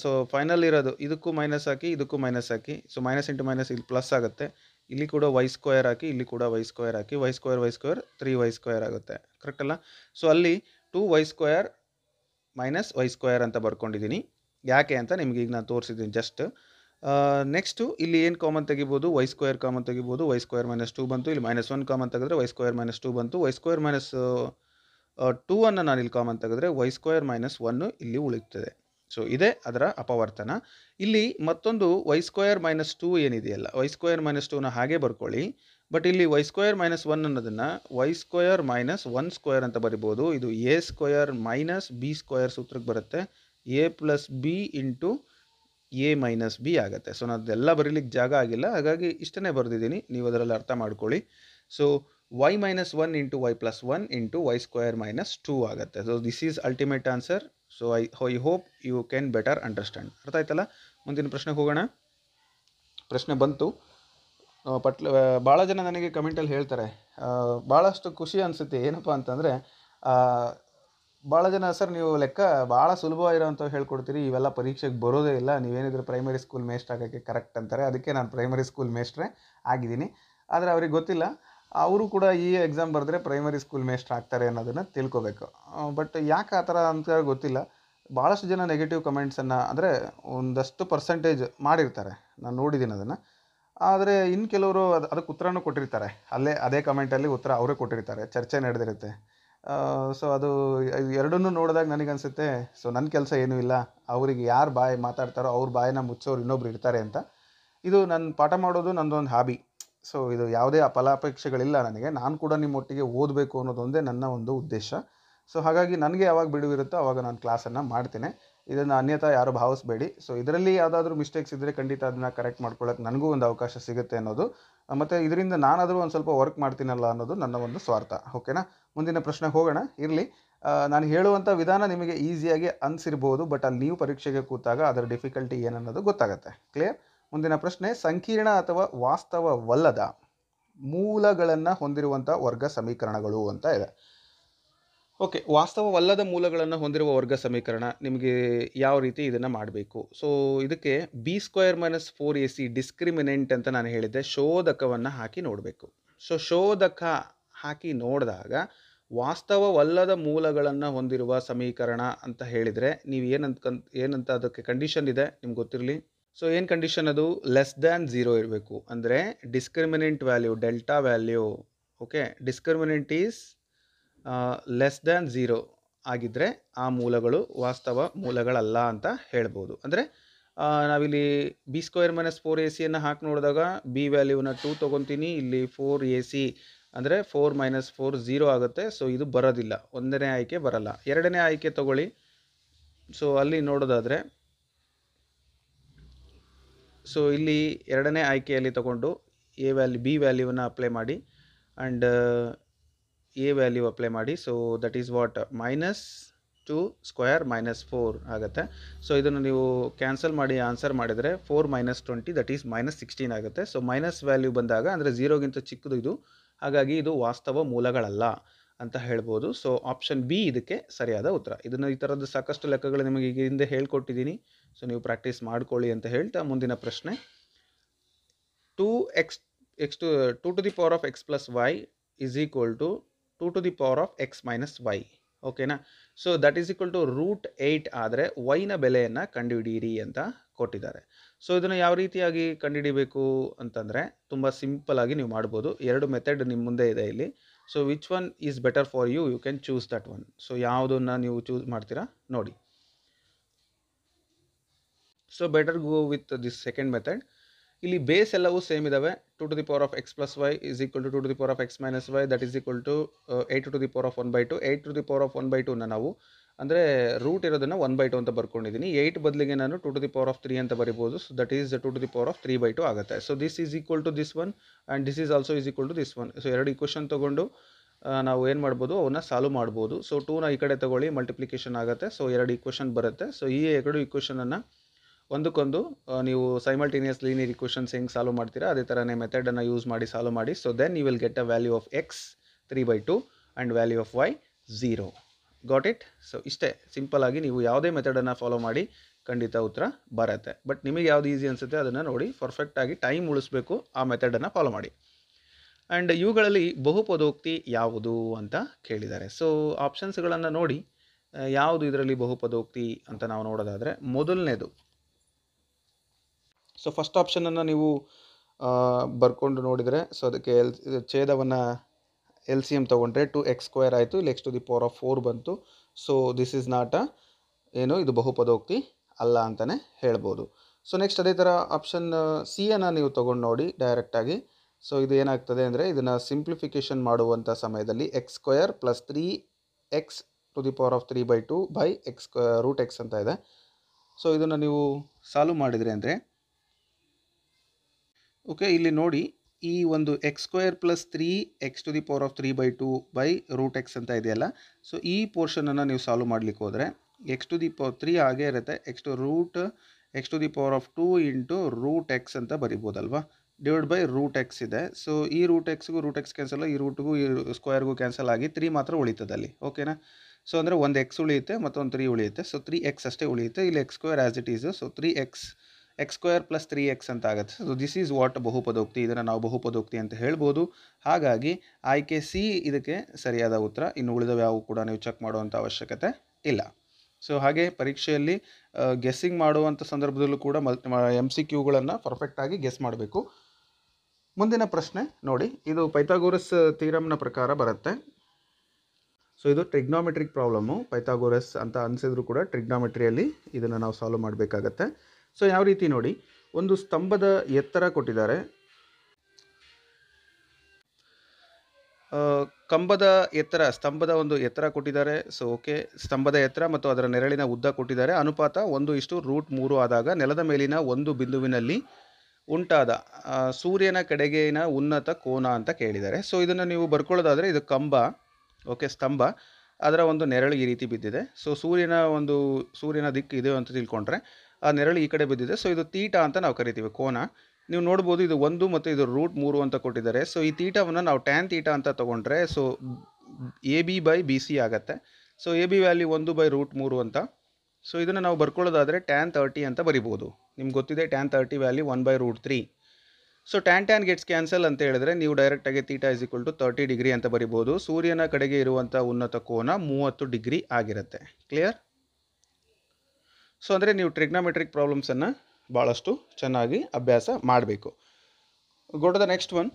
ಸೊ ಫೈನಲ್ ಇರೋದು ಇದಕ್ಕೂ ಮೈನಸ್ ಹಾಕಿ ಇದಕ್ಕೂ ಮೈನಸ್ ಹಾಕಿ ಸೊ ಮೈನಸ್ ಇಂಟು ಮೈನಸ್ ಇಲ್ಲಿ ಪ್ಲಸ್ ಆಗುತ್ತೆ ಇಲ್ಲಿ ಕೂಡ ವೈ ಸ್ಕ್ವೇರ್ ಹಾಕಿ ಇಲ್ಲಿ ಕೂಡ ವೈ ಸ್ಕ್ವೇರ್ ಹಾಕಿ Y square Y square three Y square ಆಗುತ್ತೆ ಕರೆಕ್ಟ್ ಅಲ್ಲ ಸೊ ಅಲ್ಲಿ two Y square minus Y square ಅಂತ ಬರ್ಕೊಂಡಿದ್ದೀನಿ ಯಾಕೆ ಅಂತ ನಿಮ್ಗೆ ಈಗ ನಾನು ತೋರಿಸಿದ್ದೀನಿ ಜಸ್ಟ್ ನೆಕ್ಸ್ಟು ಇಲ್ಲಿ ಏನು ಕಾಮನ್ ತೆಗಿಬೋದು ವೈ ಸ್ಕ್ವೇರ್ ಕಾಮನ್ ತೆಗಿಬೋದು ವೈ ಸ್ಕ್ವೇರ್ ಮೈನಸ್ ಟು ಬಂತು ಇಲ್ಲಿ ಮೈನಸ್ ಒನ್ ಕಾಮನ್ ತೆಗೆದ್ರೆ ವೈ ಸ್ಕ್ವೇರ್ ಮೈನಸ್ ಟೂ ಬಂತು ವೈ ಸ್ಕ್ವೇರ್ ಮೈನಸ್ ಟೂ ಅನ್ನು ನಾನು ಇಲ್ಲಿ ಕಾಮನ್ ತೆಗೆದ್ರೆ ವೈ ಸ್ಕ್ವೇರ್ ಮೈನಸ್ ಒನ್ನು ಇಲ್ಲಿ ಉಳಿಯುತ್ತದೆ ಸೊ ಇದೇ ಅದರ ಅಪವರ್ತನ ಇಲ್ಲಿ ಮತ್ತೊಂದು ವೈ ಸ್ಕ್ವೇರ್ ಮೈನಸ್ ಟೂ ಏನಿದೆಯಲ್ಲ ವೈ ಸ್ಕ್ವೇರ್ ಮೈನಸ್ ಟೂನ ಹಾಗೆ ಬರ್ಕೊಳ್ಳಿ ಬಟ್ ಇಲ್ಲಿ ವೈ ಸ್ಕ್ವೇರ್ ಮೈನಸ್ ಒನ್ ಅನ್ನೋದನ್ನು Y square minus one square ಅಂತ ಬರಿಬೋದು ಇದು A square minus B square ಸೂತ್ರಕ್ಕೆ ಬರುತ್ತೆ A plus B into A minus B ಆಗುತ್ತೆ ಸೊ ನಾನು ಅದೆಲ್ಲ ಬರೀಲಿಕ್ಕೆ ಜಾಗ ಆಗಿಲ್ಲ ಹಾಗಾಗಿ ಇಷ್ಟನ್ನೇ ಬರೆದಿದ್ದೀನಿ ನೀವು ಅದರಲ್ಲಿ ಅರ್ಥ ಮಾಡ್ಕೊಳ್ಳಿ so Y minus one into Y plus one into Y square minus two ಆಗುತ್ತೆ so this is ultimate answer so I I hope you can better understand ಅರ್ಥ ಆಯ್ತಲ್ಲ ಮುಂದಿನ ಪ್ರಶ್ನೆಗೆ ಹೋಗೋಣ ಪ್ರಶ್ನೆ ಬಂತು ಪಟ್ಲ ಭಾಳ ಜನ ನನಗೆ ಕಮೆಂಟಲ್ಲಿ ಹೇಳ್ತಾರೆ ಭಾಳಷ್ಟು ಖುಷಿ ಅನಿಸುತ್ತೆ ಏನಪ್ಪ ಅಂತಂದರೆ ಭಾಳ ಜನ ಸರ್ ನೀವು ಲೆಕ್ಕ ಭಾಳ ಸುಲಭವಾಗಿರೋಂಥ ಹೇಳ್ಕೊಡ್ತೀರಿ ಇವೆಲ್ಲ ಪರೀಕ್ಷೆಗೆ ಬರೋದೇ ಇಲ್ಲ ನೀವೇನಿದ್ರು ಪ್ರೈಮರಿ ಸ್ಕೂಲ್ ಮೇಸ್ಟ್ ಆಗೋಕ್ಕೆ ಕರೆಕ್ಟ್ ಅಂತಾರೆ ಅದಕ್ಕೆ ನಾನು ಪ್ರೈಮರಿ ಸ್ಕೂಲ್ ಮೇಸ್ಟ್ರೇ ಆಗಿದ್ದೀನಿ ಆದರೆ ಅವ್ರಿಗೆ ಗೊತ್ತಿಲ್ಲ ಅವರು ಕೂಡ ಈ ಎಕ್ಸಾಮ್ ಬರೆದ್ರೆ ಪ್ರೈಮರಿ ಸ್ಕೂಲ್ ಮೇಸ್ಟ್ರ್ ಆಗ್ತಾರೆ ಅನ್ನೋದನ್ನು ತಿಳ್ಕೊಬೇಕು ಬಟ್ ಯಾಕೆ ಆ ಥರ ಅಂತ ಗೊತ್ತಿಲ್ಲ ಭಾಳಷ್ಟು ಜನ ನೆಗೆಟಿವ್ ಕಮೆಂಟ್ಸನ್ನು ಅಂದರೆ ಒಂದಷ್ಟು ಪರ್ಸೆಂಟೇಜ್ ಮಾಡಿರ್ತಾರೆ ನಾನು ನೋಡಿದ್ದೀನಿ ಅದನ್ನು ಆದರೆ ಇನ್ನು ಕೆಲವರು ಅದು ಅದಕ್ಕೆ ಉತ್ತರನೂ ಕೊಟ್ಟಿರ್ತಾರೆ ಅಲ್ಲೇ ಅದೇ ಕಮೆಂಟಲ್ಲಿ ಉತ್ತರ ಅವರೇ ಕೊಟ್ಟಿರ್ತಾರೆ ಚರ್ಚೆ ನಡೆದಿರುತ್ತೆ ಸೊ ಅದು ಎರಡನ್ನೂ ನೋಡಿದಾಗ ನನಗನ್ಸುತ್ತೆ ಸೊ ನನ್ನ ಕೆಲಸ ಏನೂ ಇಲ್ಲ ಅವ್ರಿಗೆ ಯಾರು ಬಾಯಿ ಮಾತಾಡ್ತಾರೋ ಅವ್ರ ಬಾಯನ್ನ ಮುಚ್ಚೋರು ಇನ್ನೊಬ್ರು ಇರ್ತಾರೆ ಅಂತ ಇದು ನನ್ನ ಪಾಠ ಮಾಡೋದು ನನ್ನದೊಂದು ಹಾಬಿ ಸೊ ಇದು ಯಾವುದೇ ಅಪಲಾಪೇಕ್ಷೆಗಳಿಲ್ಲ ನನಗೆ ನಾನು ಕೂಡ ನಿಮ್ಮೊಟ್ಟಿಗೆ ಓದಬೇಕು ಅನ್ನೋದೊಂದೇ ನನ್ನ ಒಂದು ಉದ್ದೇಶ ಸೊ ಹಾಗಾಗಿ ನನಗೆ ಯಾವಾಗ ಬಿಡುವಿರುತ್ತೋ ಅವಾಗ ನಾನು ಕ್ಲಾಸನ್ನು ಮಾಡ್ತೇನೆ ಇದನ್ನು ಅನ್ಯತಾ ಯಾರು ಭಾವಿಸಬೇಡಿ ಸೊ ಇದರಲ್ಲಿ ಯಾವುದಾದ್ರೂ ಮಿಸ್ಟೇಕ್ಸ್ ಇದ್ದರೆ ಖಂಡಿತ ಅದನ್ನು ಕರೆಕ್ಟ್ ಮಾಡ್ಕೊಳ್ಳೋಕೆ ನನಗೂ ಒಂದು ಅವಕಾಶ ಸಿಗುತ್ತೆ ಅನ್ನೋದು ಮತ್ತು ಇದರಿಂದ ನಾನಾದರೂ ಒಂದು ಸ್ವಲ್ಪ ವರ್ಕ್ ಮಾಡ್ತೀನಲ್ಲ ಅನ್ನೋದು ನನ್ನ ಒಂದು ಸ್ವಾರ್ಥ ಓಕೆನಾ ಮುಂದಿನ ಪ್ರಶ್ನೆಗೆ ಹೋಗೋಣ ಇರಲಿ ನಾನು ಹೇಳುವಂಥ ವಿಧಾನ ನಿಮಗೆ ಈಸಿಯಾಗಿ ಅನ್ಸಿರ್ಬೋದು ಬಟ್ ಅಲ್ಲಿ ನೀವು ಪರೀಕ್ಷೆಗೆ ಕೂತಾಗ ಅದರ ಡಿಫಿಕಲ್ಟಿ ಏನನ್ನೋದು ಗೊತ್ತಾಗುತ್ತೆ ಕ್ಲಿಯರ್ ಮುಂದಿನ ಪ್ರಶ್ನೆ ಸಂಕೀರ್ಣ ಅಥವಾ ವಾಸ್ತವವಲ್ಲದ ಮೂಲಗಳನ್ನು ಹೊಂದಿರುವಂಥ ವರ್ಗ ಸಮೀಕರಣಗಳು ಅಂತ ಇದೆ ಓಕೆ ವಾಸ್ತವವಲ್ಲದ ಮೂಲಗಳನ್ನು ಹೊಂದಿರುವ ವರ್ಗ ಸಮೀಕರಣ ನಿಮಗೆ ಯಾವ ರೀತಿ ಇದನ್ನು ಮಾಡಬೇಕು ಸೊ ಇದಕ್ಕೆ B square minus four A C discriminant ಅಂತ ನಾನು ಹೇಳಿದ್ದೆ ಶೋಧಕವನ್ನು ಹಾಕಿ ನೋಡಬೇಕು ಸೊ ಶೋಧಕ ಹಾಕಿ ನೋಡಿದಾಗ ವಾಸ್ತವವಲ್ಲದ ಮೂಲಗಳನ್ನು ಹೊಂದಿರುವ ಸಮೀಕರಣ ಅಂತ ಹೇಳಿದರೆ ನೀವು ಏನಂತ ಏನಂತ ಅದಕ್ಕೆ ಕಂಡೀಷನ್ ಇದೆ ನಿಮ್ಗೆ ಗೊತ್ತಿರಲಿ ಸೊ ಏನು ಕಂಡೀಷನ್ ಅದು ಲೆಸ್ ದ್ಯಾನ್ ಝೀರೋ ಇರಬೇಕು ಅಂದರೆ discriminant value delta value okay discriminant is less than zero ಆಗಿದ್ದರೆ ಆ ಮೂಲಗಳು ವಾಸ್ತವ ಮೂಲಗಳಲ್ಲ ಅಂತ ಹೇಳ್ಬೋದು ಅಂದರೆ ನಾವಿಲ್ಲಿ B square minus four A ಸಿಯನ್ನು ಹಾಕಿ ನೋಡಿದಾಗ ಬಿ ವ್ಯಾಲ್ಯೂನ ಟೂ ತೊಗೊತೀನಿ ಇಲ್ಲಿ ಫೋರ್ ಎ ಸಿ ಅಂದರೆ ಫೋರ್ ಮೈನಸ್ ಫೋರ್ ಝೀರೋ ಆಗುತ್ತೆ ಸೊ ಇದು ಬರೋದಿಲ್ಲ ಒಂದನೇ ಆಯ್ಕೆ ಬರಲ್ಲ ಎರಡನೇ ಆಯ್ಕೆ ತಗೊಳ್ಳಿ ಸೊ ಅಲ್ಲಿ ನೋಡೋದಾದರೆ ಸೊ ಇಲ್ಲಿ ಎರಡನೇ ಆಯ್ಕೆಯಲ್ಲಿ ತಗೊಂಡು ಎ ವ್ಯಾಲ್ಯೂ ಬಿ ವ್ಯಾಲ್ಯೂವನ್ನು ಅಪ್ಲೈ ಮಾಡಿ ಆ್ಯಂಡ್ ಎ ವ್ಯಾಲ್ಯೂ ಅಪ್ಲೈ ಮಾಡಿ so that is what minus two square minus four ಆಗುತ್ತೆ ಸೊ ಇದನ್ನು ನೀವು ಕ್ಯಾನ್ಸಲ್ ಮಾಡಿ ಆನ್ಸರ್ ಮಾಡಿದರೆ four minus twenty that is minus sixteen ಆಗುತ್ತೆ ಸೊ ಮೈನಸ್ ವ್ಯಾಲ್ಯೂ ಬಂದಾಗ ಅಂದರೆ ಝೀರೋಗಿಂತ ಚಿಕ್ಕದು ಇದು ಹಾಗಾಗಿ ಇದು ವಾಸ್ತವ ಮೂಲಗಳಲ್ಲ ಅಂತ ಹೇಳ್ಬೋದು ಸೊ ಆಪ್ಷನ್ ಬಿ ಇದಕ್ಕೆ ಸರಿಯಾದ ಉತ್ತರ ಇದನ್ನು ಈ ಥರದ್ದು ಸಾಕಷ್ಟು ಲೆಕ್ಕಗಳು ನಿಮಗೆ ಈಗ ಹಿಂದೆ ಹೇಳ್ಕೊಟ್ಟಿದ್ದೀನಿ ಸೊ ನೀವು ಪ್ರಾಕ್ಟೀಸ್ ಮಾಡ್ಕೊಳ್ಳಿ ಅಂತ ಹೇಳ್ತಾ ಮುಂದಿನ ಪ್ರಶ್ನೆ two X X to two to the power of X plus Y is equal to two to the power of X minus Y ಓಕೆನಾ so that is equal to root eight ಆದರೆ ವೈನ ಬೆಲೆಯನ್ನು ಕಂಡುಹಿಡಿಯಿರಿ ಅಂತ ಕೊಟ್ಟಿದ್ದಾರೆ ಸೊ ಇದನ್ನು ಯಾವ ರೀತಿಯಾಗಿ ಕಂಡುಹಿಡಿಬೇಕು ಅಂತಂದರೆ ತುಂಬ ಸಿಂಪಲಾಗಿ ನೀವು ಮಾಡ್ಬೋದು ಎರಡು ಮೆಥಡ್ ನಿಮ್ಮ ಮುಂದೆ ಇದೆ ಇಲ್ಲಿ so which one is better for you you can choose that one so ಯಾವುದನ್ನು ನೀವು ಚೂಸ್ ಮಾಡ್ತೀರಾ ನೋಡಿ so better go with this second method ಇಲ್ಲಿ ಬೇಸ್ ಎಲ್ಲವೂ ಸೇಮ್ ಇದಾವೆ two to the power of X plus Y is equal to two to the power of X minus Y that is equal to eight to the power of one by two eight to the power of one by ಟೂನ ನಾವು ಅಂದರೆ root ಇರೋದನ್ನು one by to ಅಂತ ಬರ್ಕೊಂಡಿದ್ದೀನಿ eight ಬದಲಿಗೆ ನಾನು two to the power of three ಅಂತ ಬರಿಬೋದು so that is two to the power of three by two ಆಗುತ್ತೆ so this is equal to this one and this is also is equal to this one so ಎರಡು equation ತೊಗೊಂಡು ನಾವು ಏನು ಮಾಡ್ಬೋದು ಅವನ್ನ solve ಮಾಡ್ಬೋದು ಸೊ ಟೂನ ಈ ಕಡೆ ತಗೊಳ್ಳಿ ಮಲ್ಟಿಪ್ಲಿಕೇಶನ್ ಆಗುತ್ತೆ ಸೊ ಎರಡು ಇಕ್ವೇಷನ್ ಬರುತ್ತೆ ಸೊ ಈ ಎರಡು ಇಕ್ವೇಷನನ್ನು ಒಂದಕ್ಕೊಂದು ನೀವು ಸೈಮಲ್ಟೇನಿಯಸ್ಲಿ ನೀವು ಇಕ್ವೇಷನ್ಸ್ ಹೆಂಗೆ ಸಾಲ್ವ್ ಮಾಡ್ತೀರಾ ಅದೇ ಥರನೇ ಮೆಥಡನ್ನು ಯೂಸ್ ಮಾಡಿ ಸಾಲ್ವ್ ಮಾಡಿ so then you will get a value of X three by two and value of Y zero got it so ಇಷ್ಟೇ ಆಗಿ ನೀವು ಯಾವುದೇ ಮೆಥಡನ್ನು ಫಾಲೋ ಮಾಡಿ ಖಂಡಿತ ಉತ್ತರ ಬರುತ್ತೆ ಬಟ್ ನಿಮಗೆ ಯಾವುದು ಈಸಿ ಅನಿಸುತ್ತೆ ಅದನ್ನು ನೋಡಿ ಪರ್ಫೆಕ್ಟಾಗಿ ಟೈಮ್ ಉಳಿಸ್ಬೇಕು ಆ ಮೆಥಡನ್ನು ಫಾಲೋ ಮಾಡಿ ಆ್ಯಂಡ್ ಇವುಗಳಲ್ಲಿ ಬಹುಪದೋಕ್ತಿ ಯಾವುದು ಅಂತ ಕೇಳಿದ್ದಾರೆ ಸೊ ಆಪ್ಷನ್ಸ್ಗಳನ್ನು ನೋಡಿ ಯಾವುದು ಇದರಲ್ಲಿ ಬಹುಪದೋಕ್ತಿ ಅಂತ ನಾವು ನೋಡೋದಾದರೆ ಮೊದಲನೇದು ಸೊ ಫಸ್ಟ್ ಆಪ್ಷನನ್ನು ನೀವು ಬರ್ಕೊಂಡು ನೋಡಿದರೆ ಸೊ ಅದಕ್ಕೆ ಎಲ್ ಛೇದವನ್ನು ಎಲ್ ಸಿ ಎಮ್ ತೊಗೊಂಡ್ರೆ ಟು ಎಕ್ಸ್ ಸ್ಕ್ವೇರ್ ಆಯಿತು ಇಲ್ಲಿ to the power of four ಬಂತು so this is not a ಏನು ಇದು ಬಹುಪದೋಕ್ತಿ ಅಲ್ಲ ಅಂತಲೇ ಹೇಳ್ಬೋದು ಸೊ ನೆಕ್ಸ್ಟ್ ಅದೇ ಥರ ಆಪ್ಷನ್ ಸಿ ಅನ್ನು ನೀವು ತೊಗೊಂಡು ನೋಡಿ ಡೈರೆಕ್ಟಾಗಿ ಸೊ ಇದು ಏನಾಗ್ತದೆ ಅಂದರೆ ಇದನ್ನು ಸಿಂಪ್ಲಿಫಿಕೇಶನ್ ಮಾಡುವಂಥ ಸಮಯದಲ್ಲಿ X square plus three X to the power of three by two by X root X ಅಂತ ಇದೆ ಸೊ ಇದನ್ನು ನೀವು ಸಾಲ್ವ್ ಮಾಡಿದ್ರಿ ಅಂದರೆ ಓಕೆ ಇಲ್ಲಿ ನೋಡಿ ಈ ಒಂದು X square plus three X to the power of three by two by root X ಅಂತ ಇದೆಯಲ್ಲ ಸೊ ಈ ಪೋರ್ಷನನ್ನು ನೀವು ಸಾಲ್ವ್ ಮಾಡಲಿಕ್ಕೆ ಹೋದರೆ X to the power three ಹಾಗೇ ಇರುತ್ತೆ X to root X to the power of two into root X ಅಂತ ಬರಿಬೋದಲ್ವಾ ಡಿವೈಡ್ ಬೈ ರೂಟ್ ಎಕ್ಸ್ ಇದೆ ಸೊ ಈ ರೂಟ್ ಎಕ್ಸ್ಗೂ ರೂಟ್ ಎಕ್ಸ್ ಕ್ಯಾನ್ಸಲ್ ಈ ರೂಟ್ಗೂ ಈ ಸ್ಕ್ವೇರ್ಗೂ ಕ್ಯಾನ್ಸಲ್ ಆಗಿ ತ್ರೀ ಮಾತ್ರ ಉಳಿತದಲ್ಲಿ ಅಲ್ಲಿ ಓಕೆನಾ ಸೊ ಅಂದರೆ ಒಂದು ಎಕ್ಸ್ ಉಳಿಯುತ್ತೆ ಮತ್ತೊಂದು ತ್ರೀ ಉಳಿಯುತ್ತೆ ಸೊ ತ್ರೀ ಎಕ್ಸ್ ಅಷ್ಟೇ ಉಳಿಯುತ್ತೆ ಇಲ್ಲಿ X square as it is so three X X square plus three X ಅಂತ ಆಗುತ್ತೆ ಸೊ ದಿಸ್ ಈಸ್ ವಾಟ್ ಬಹುಪದೋಕ್ತಿ ಇದನ್ನು ನಾವು ಬಹುಪದೋಕ್ತಿ ಅಂತ ಹೇಳ್ಬೋದು ಹಾಗಾಗಿ ಆಯ್ಕೆ ಸಿ ಇದಕ್ಕೆ ಸರಿಯಾದ ಉತ್ತರ ಇನ್ನು ಉಳಿದವು ಯಾವ ಕೂಡ ನೀವು ಚೆಕ್ ಮಾಡುವಂಥ ಅವಶ್ಯಕತೆ ಇಲ್ಲ ಸೊ ಹಾಗೆ ಪರೀಕ್ಷೆಯಲ್ಲಿ ಗೆಸ್ಸಿಂಗ್ ಮಾಡುವಂಥ ಸಂದರ್ಭದಲ್ಲೂ ಕೂಡ ಎಮ್ ಸಿ ಕ್ಯೂಗಳನ್ನು ಪರ್ಫೆಕ್ಟಾಗಿ ಗೆಸ್ ಮಾಡಬೇಕು ಮುಂದಿನ ಪ್ರಶ್ನೆ ನೋಡಿ ಇದು ಪೈಥಾಗೋರಸ್ ಥೀರಮ್ನ ಪ್ರಕಾರ ಬರುತ್ತೆ ಸೊ ಇದು ಟ್ರಿಗ್ನಾಮೆಟ್ರಿಕ್ ಪ್ರಾಬ್ಲಮ್ಮು ಪೈಥಾಗೋರಸ್ ಅಂತ ಅನಿಸಿದ್ರು ಕೂಡ ಟ್ರಿಗ್ನಾಮೆಟ್ರಿಯಲ್ಲಿ ಇದನ್ನು ನಾವು ಸಾಲ್ವ್ ಮಾಡಬೇಕಾಗತ್ತೆ ಸೊ ಯಾವ ರೀತಿ ನೋಡಿ ಒಂದು ಸ್ತಂಭದ ಎತ್ತರ ಕೊಟ್ಟಿದ್ದಾರೆ ಕಂಬದ ಎತ್ತರ ಸ್ತಂಭದ ಒಂದು ಎತ್ತರ ಕೊಟ್ಟಿದ್ದಾರೆ ಸೊ ಓಕೆ ಸ್ತಂಭದ ಎತ್ತರ ಮತ್ತು ಅದರ ನೆರಳಿನ ಉದ್ದ ಕೊಟ್ಟಿದ್ದಾರೆ ಅನುಪಾತ ಒಂದು ಇಷ್ಟು ರೂಟ್ ಮೂರು ಆದಾಗ ನೆಲದ ಮೇಲಿನ ಒಂದು ಬಿಂದುವಿನಲ್ಲಿ ಉಂಟಾದ ಸೂರ್ಯನ ಕಡೆಗೆನ ಉನ್ನತ ಕೋನ ಅಂತ ಕೇಳಿದ್ದಾರೆ ಸೊ ಇದನ್ನು ನೀವು ಬರ್ಕೊಳ್ಳೋದಾದರೆ ಇದು ಕಂಬ ಓಕೆ ಸ್ತಂಭ ಅದರ ಒಂದು ನೆರಳು ಈ ರೀತಿ ಬಿದ್ದಿದೆ ಸೊ ಸೂರ್ಯನ ಒಂದು ಸೂರ್ಯನ ದಿಕ್ಕು ಇದೆ ಅಂತ ತಿಳ್ಕೊಂಡ್ರೆ ಆ ನೆರಳು ಈ ಕಡೆ ಬಿದ್ದಿದೆ ಸೊ ಇದು ತೀಟ ಅಂತ ನಾವು ಕರಿತೀವಿ ಕೋನ ನೀವು ನೋಡ್ಬೋದು ಇದು ಒಂದು ಮತ್ತು ಇದು ರೂಟ್ ಮೂರು ಅಂತ ಕೊಟ್ಟಿದ್ದಾರೆ ಸೊ ಈ ತೀಟವನ್ನು ನಾವು ಟ್ಯಾನ್ ತೀಟ ಅಂತ ತೊಗೊಂಡ್ರೆ so A B by B C ಆಗುತ್ತೆ ಸೊ ಎ ಬಿ ವ್ಯಾಲ್ಯೂ ಒಂದು ಬೈ ರೂಟ್ ಮೂರು ಅಂತ ಸೊ ಇದನ್ನು ನಾವು ಬರ್ಕೊಳ್ಳೋದಾದರೆ ಟ್ಯಾನ್ ತರ್ಟಿ ಅಂತ ಬರಿಬೋದು ನಿಮ್ಗೆ ಗೊತ್ತಿದೆ tan thirty value one by root three so tan tan gets cancel ಅಂತ ಹೇಳಿದ್ರೆ ನೀವು ಡೈರೆಕ್ಟಾಗಿ theta is equal to thirty degree ಅಂತ ಬರಿಬೋದು ಸೂರ್ಯನ ಕಡೆಗೆ ಇರುವಂಥ ಉನ್ನತ ಕೋನ ಮೂವತ್ತು ಡಿಗ್ರಿ ಆಗಿರುತ್ತೆ ಕ್ಲಿಯರ್ ಸೊ ಅಂದರೆ ನೀವು ಟ್ರಿಗ್ನೋಮೆಟ್ರಿಕ್ ಪ್ರಾಬ್ಲಮ್ಸನ್ನು ಭಾಳಷ್ಟು ಚೆನ್ನಾಗಿ ಅಭ್ಯಾಸ ಮಾಡಬೇಕು ಗೊಡದ ನೆಕ್ಸ್ಟ್ ಒನ್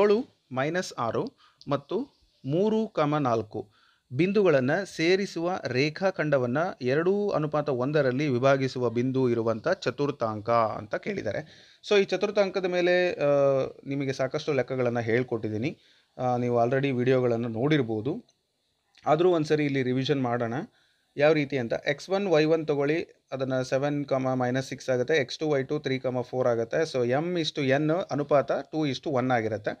ಏಳು ಮೈನಸ್ ಆರು ಮತ್ತು ಮೂರು ಕಮ ನಾಲ್ಕು ಬಿಂದುಗಳನ್ನು ಸೇರಿಸುವ ರೇಖಾಖಂಡವನ್ನು ಎರಡೂ ಅನುಪಾತ ಒಂದರಲ್ಲಿ ವಿಭಾಗಿಸುವ ಬಿಂದು ಇರುವಂಥ ಚತುರ್ಥಾಂಕ ಅಂತ ಕೇಳಿದ್ದಾರೆ ಸೊ ಈ ಚತುರ್ಥಾಂಕದ ಮೇಲೆ ನಿಮಗೆ ಸಾಕಷ್ಟು ಲೆಕ್ಕಗಳನ್ನು ಹೇಳ್ಕೊಟ್ಟಿದ್ದೀನಿ ನೀವು ಆಲ್ರೆಡಿ ವಿಡಿಯೋಗಳನ್ನು ನೋಡಿರ್ಬೋದು ಆದರೂ ಒಂದು ಇಲ್ಲಿ ರಿವಿಷನ್ ಮಾಡೋಣ ಯಾವ ರೀತಿ ಅಂತ ಎಕ್ಸ್ ಒನ್ ವೈ ಒನ್ ತೊಗೊಳ್ಳಿ ಅದನ್ನು ಸೆವೆನ್ ಕಮ ಮೈನಸ್ ಸಿಕ್ಸ್ ಆಗುತ್ತೆ X two Y two three comma four ಆಗುತ್ತೆ ಸೊ ಎಮ್ ಇಷ್ಟು ಎನ್ ಅನುಪಾತ ಟು ಇಷ್ಟು ಒನ್ ಆಗಿರುತ್ತೆ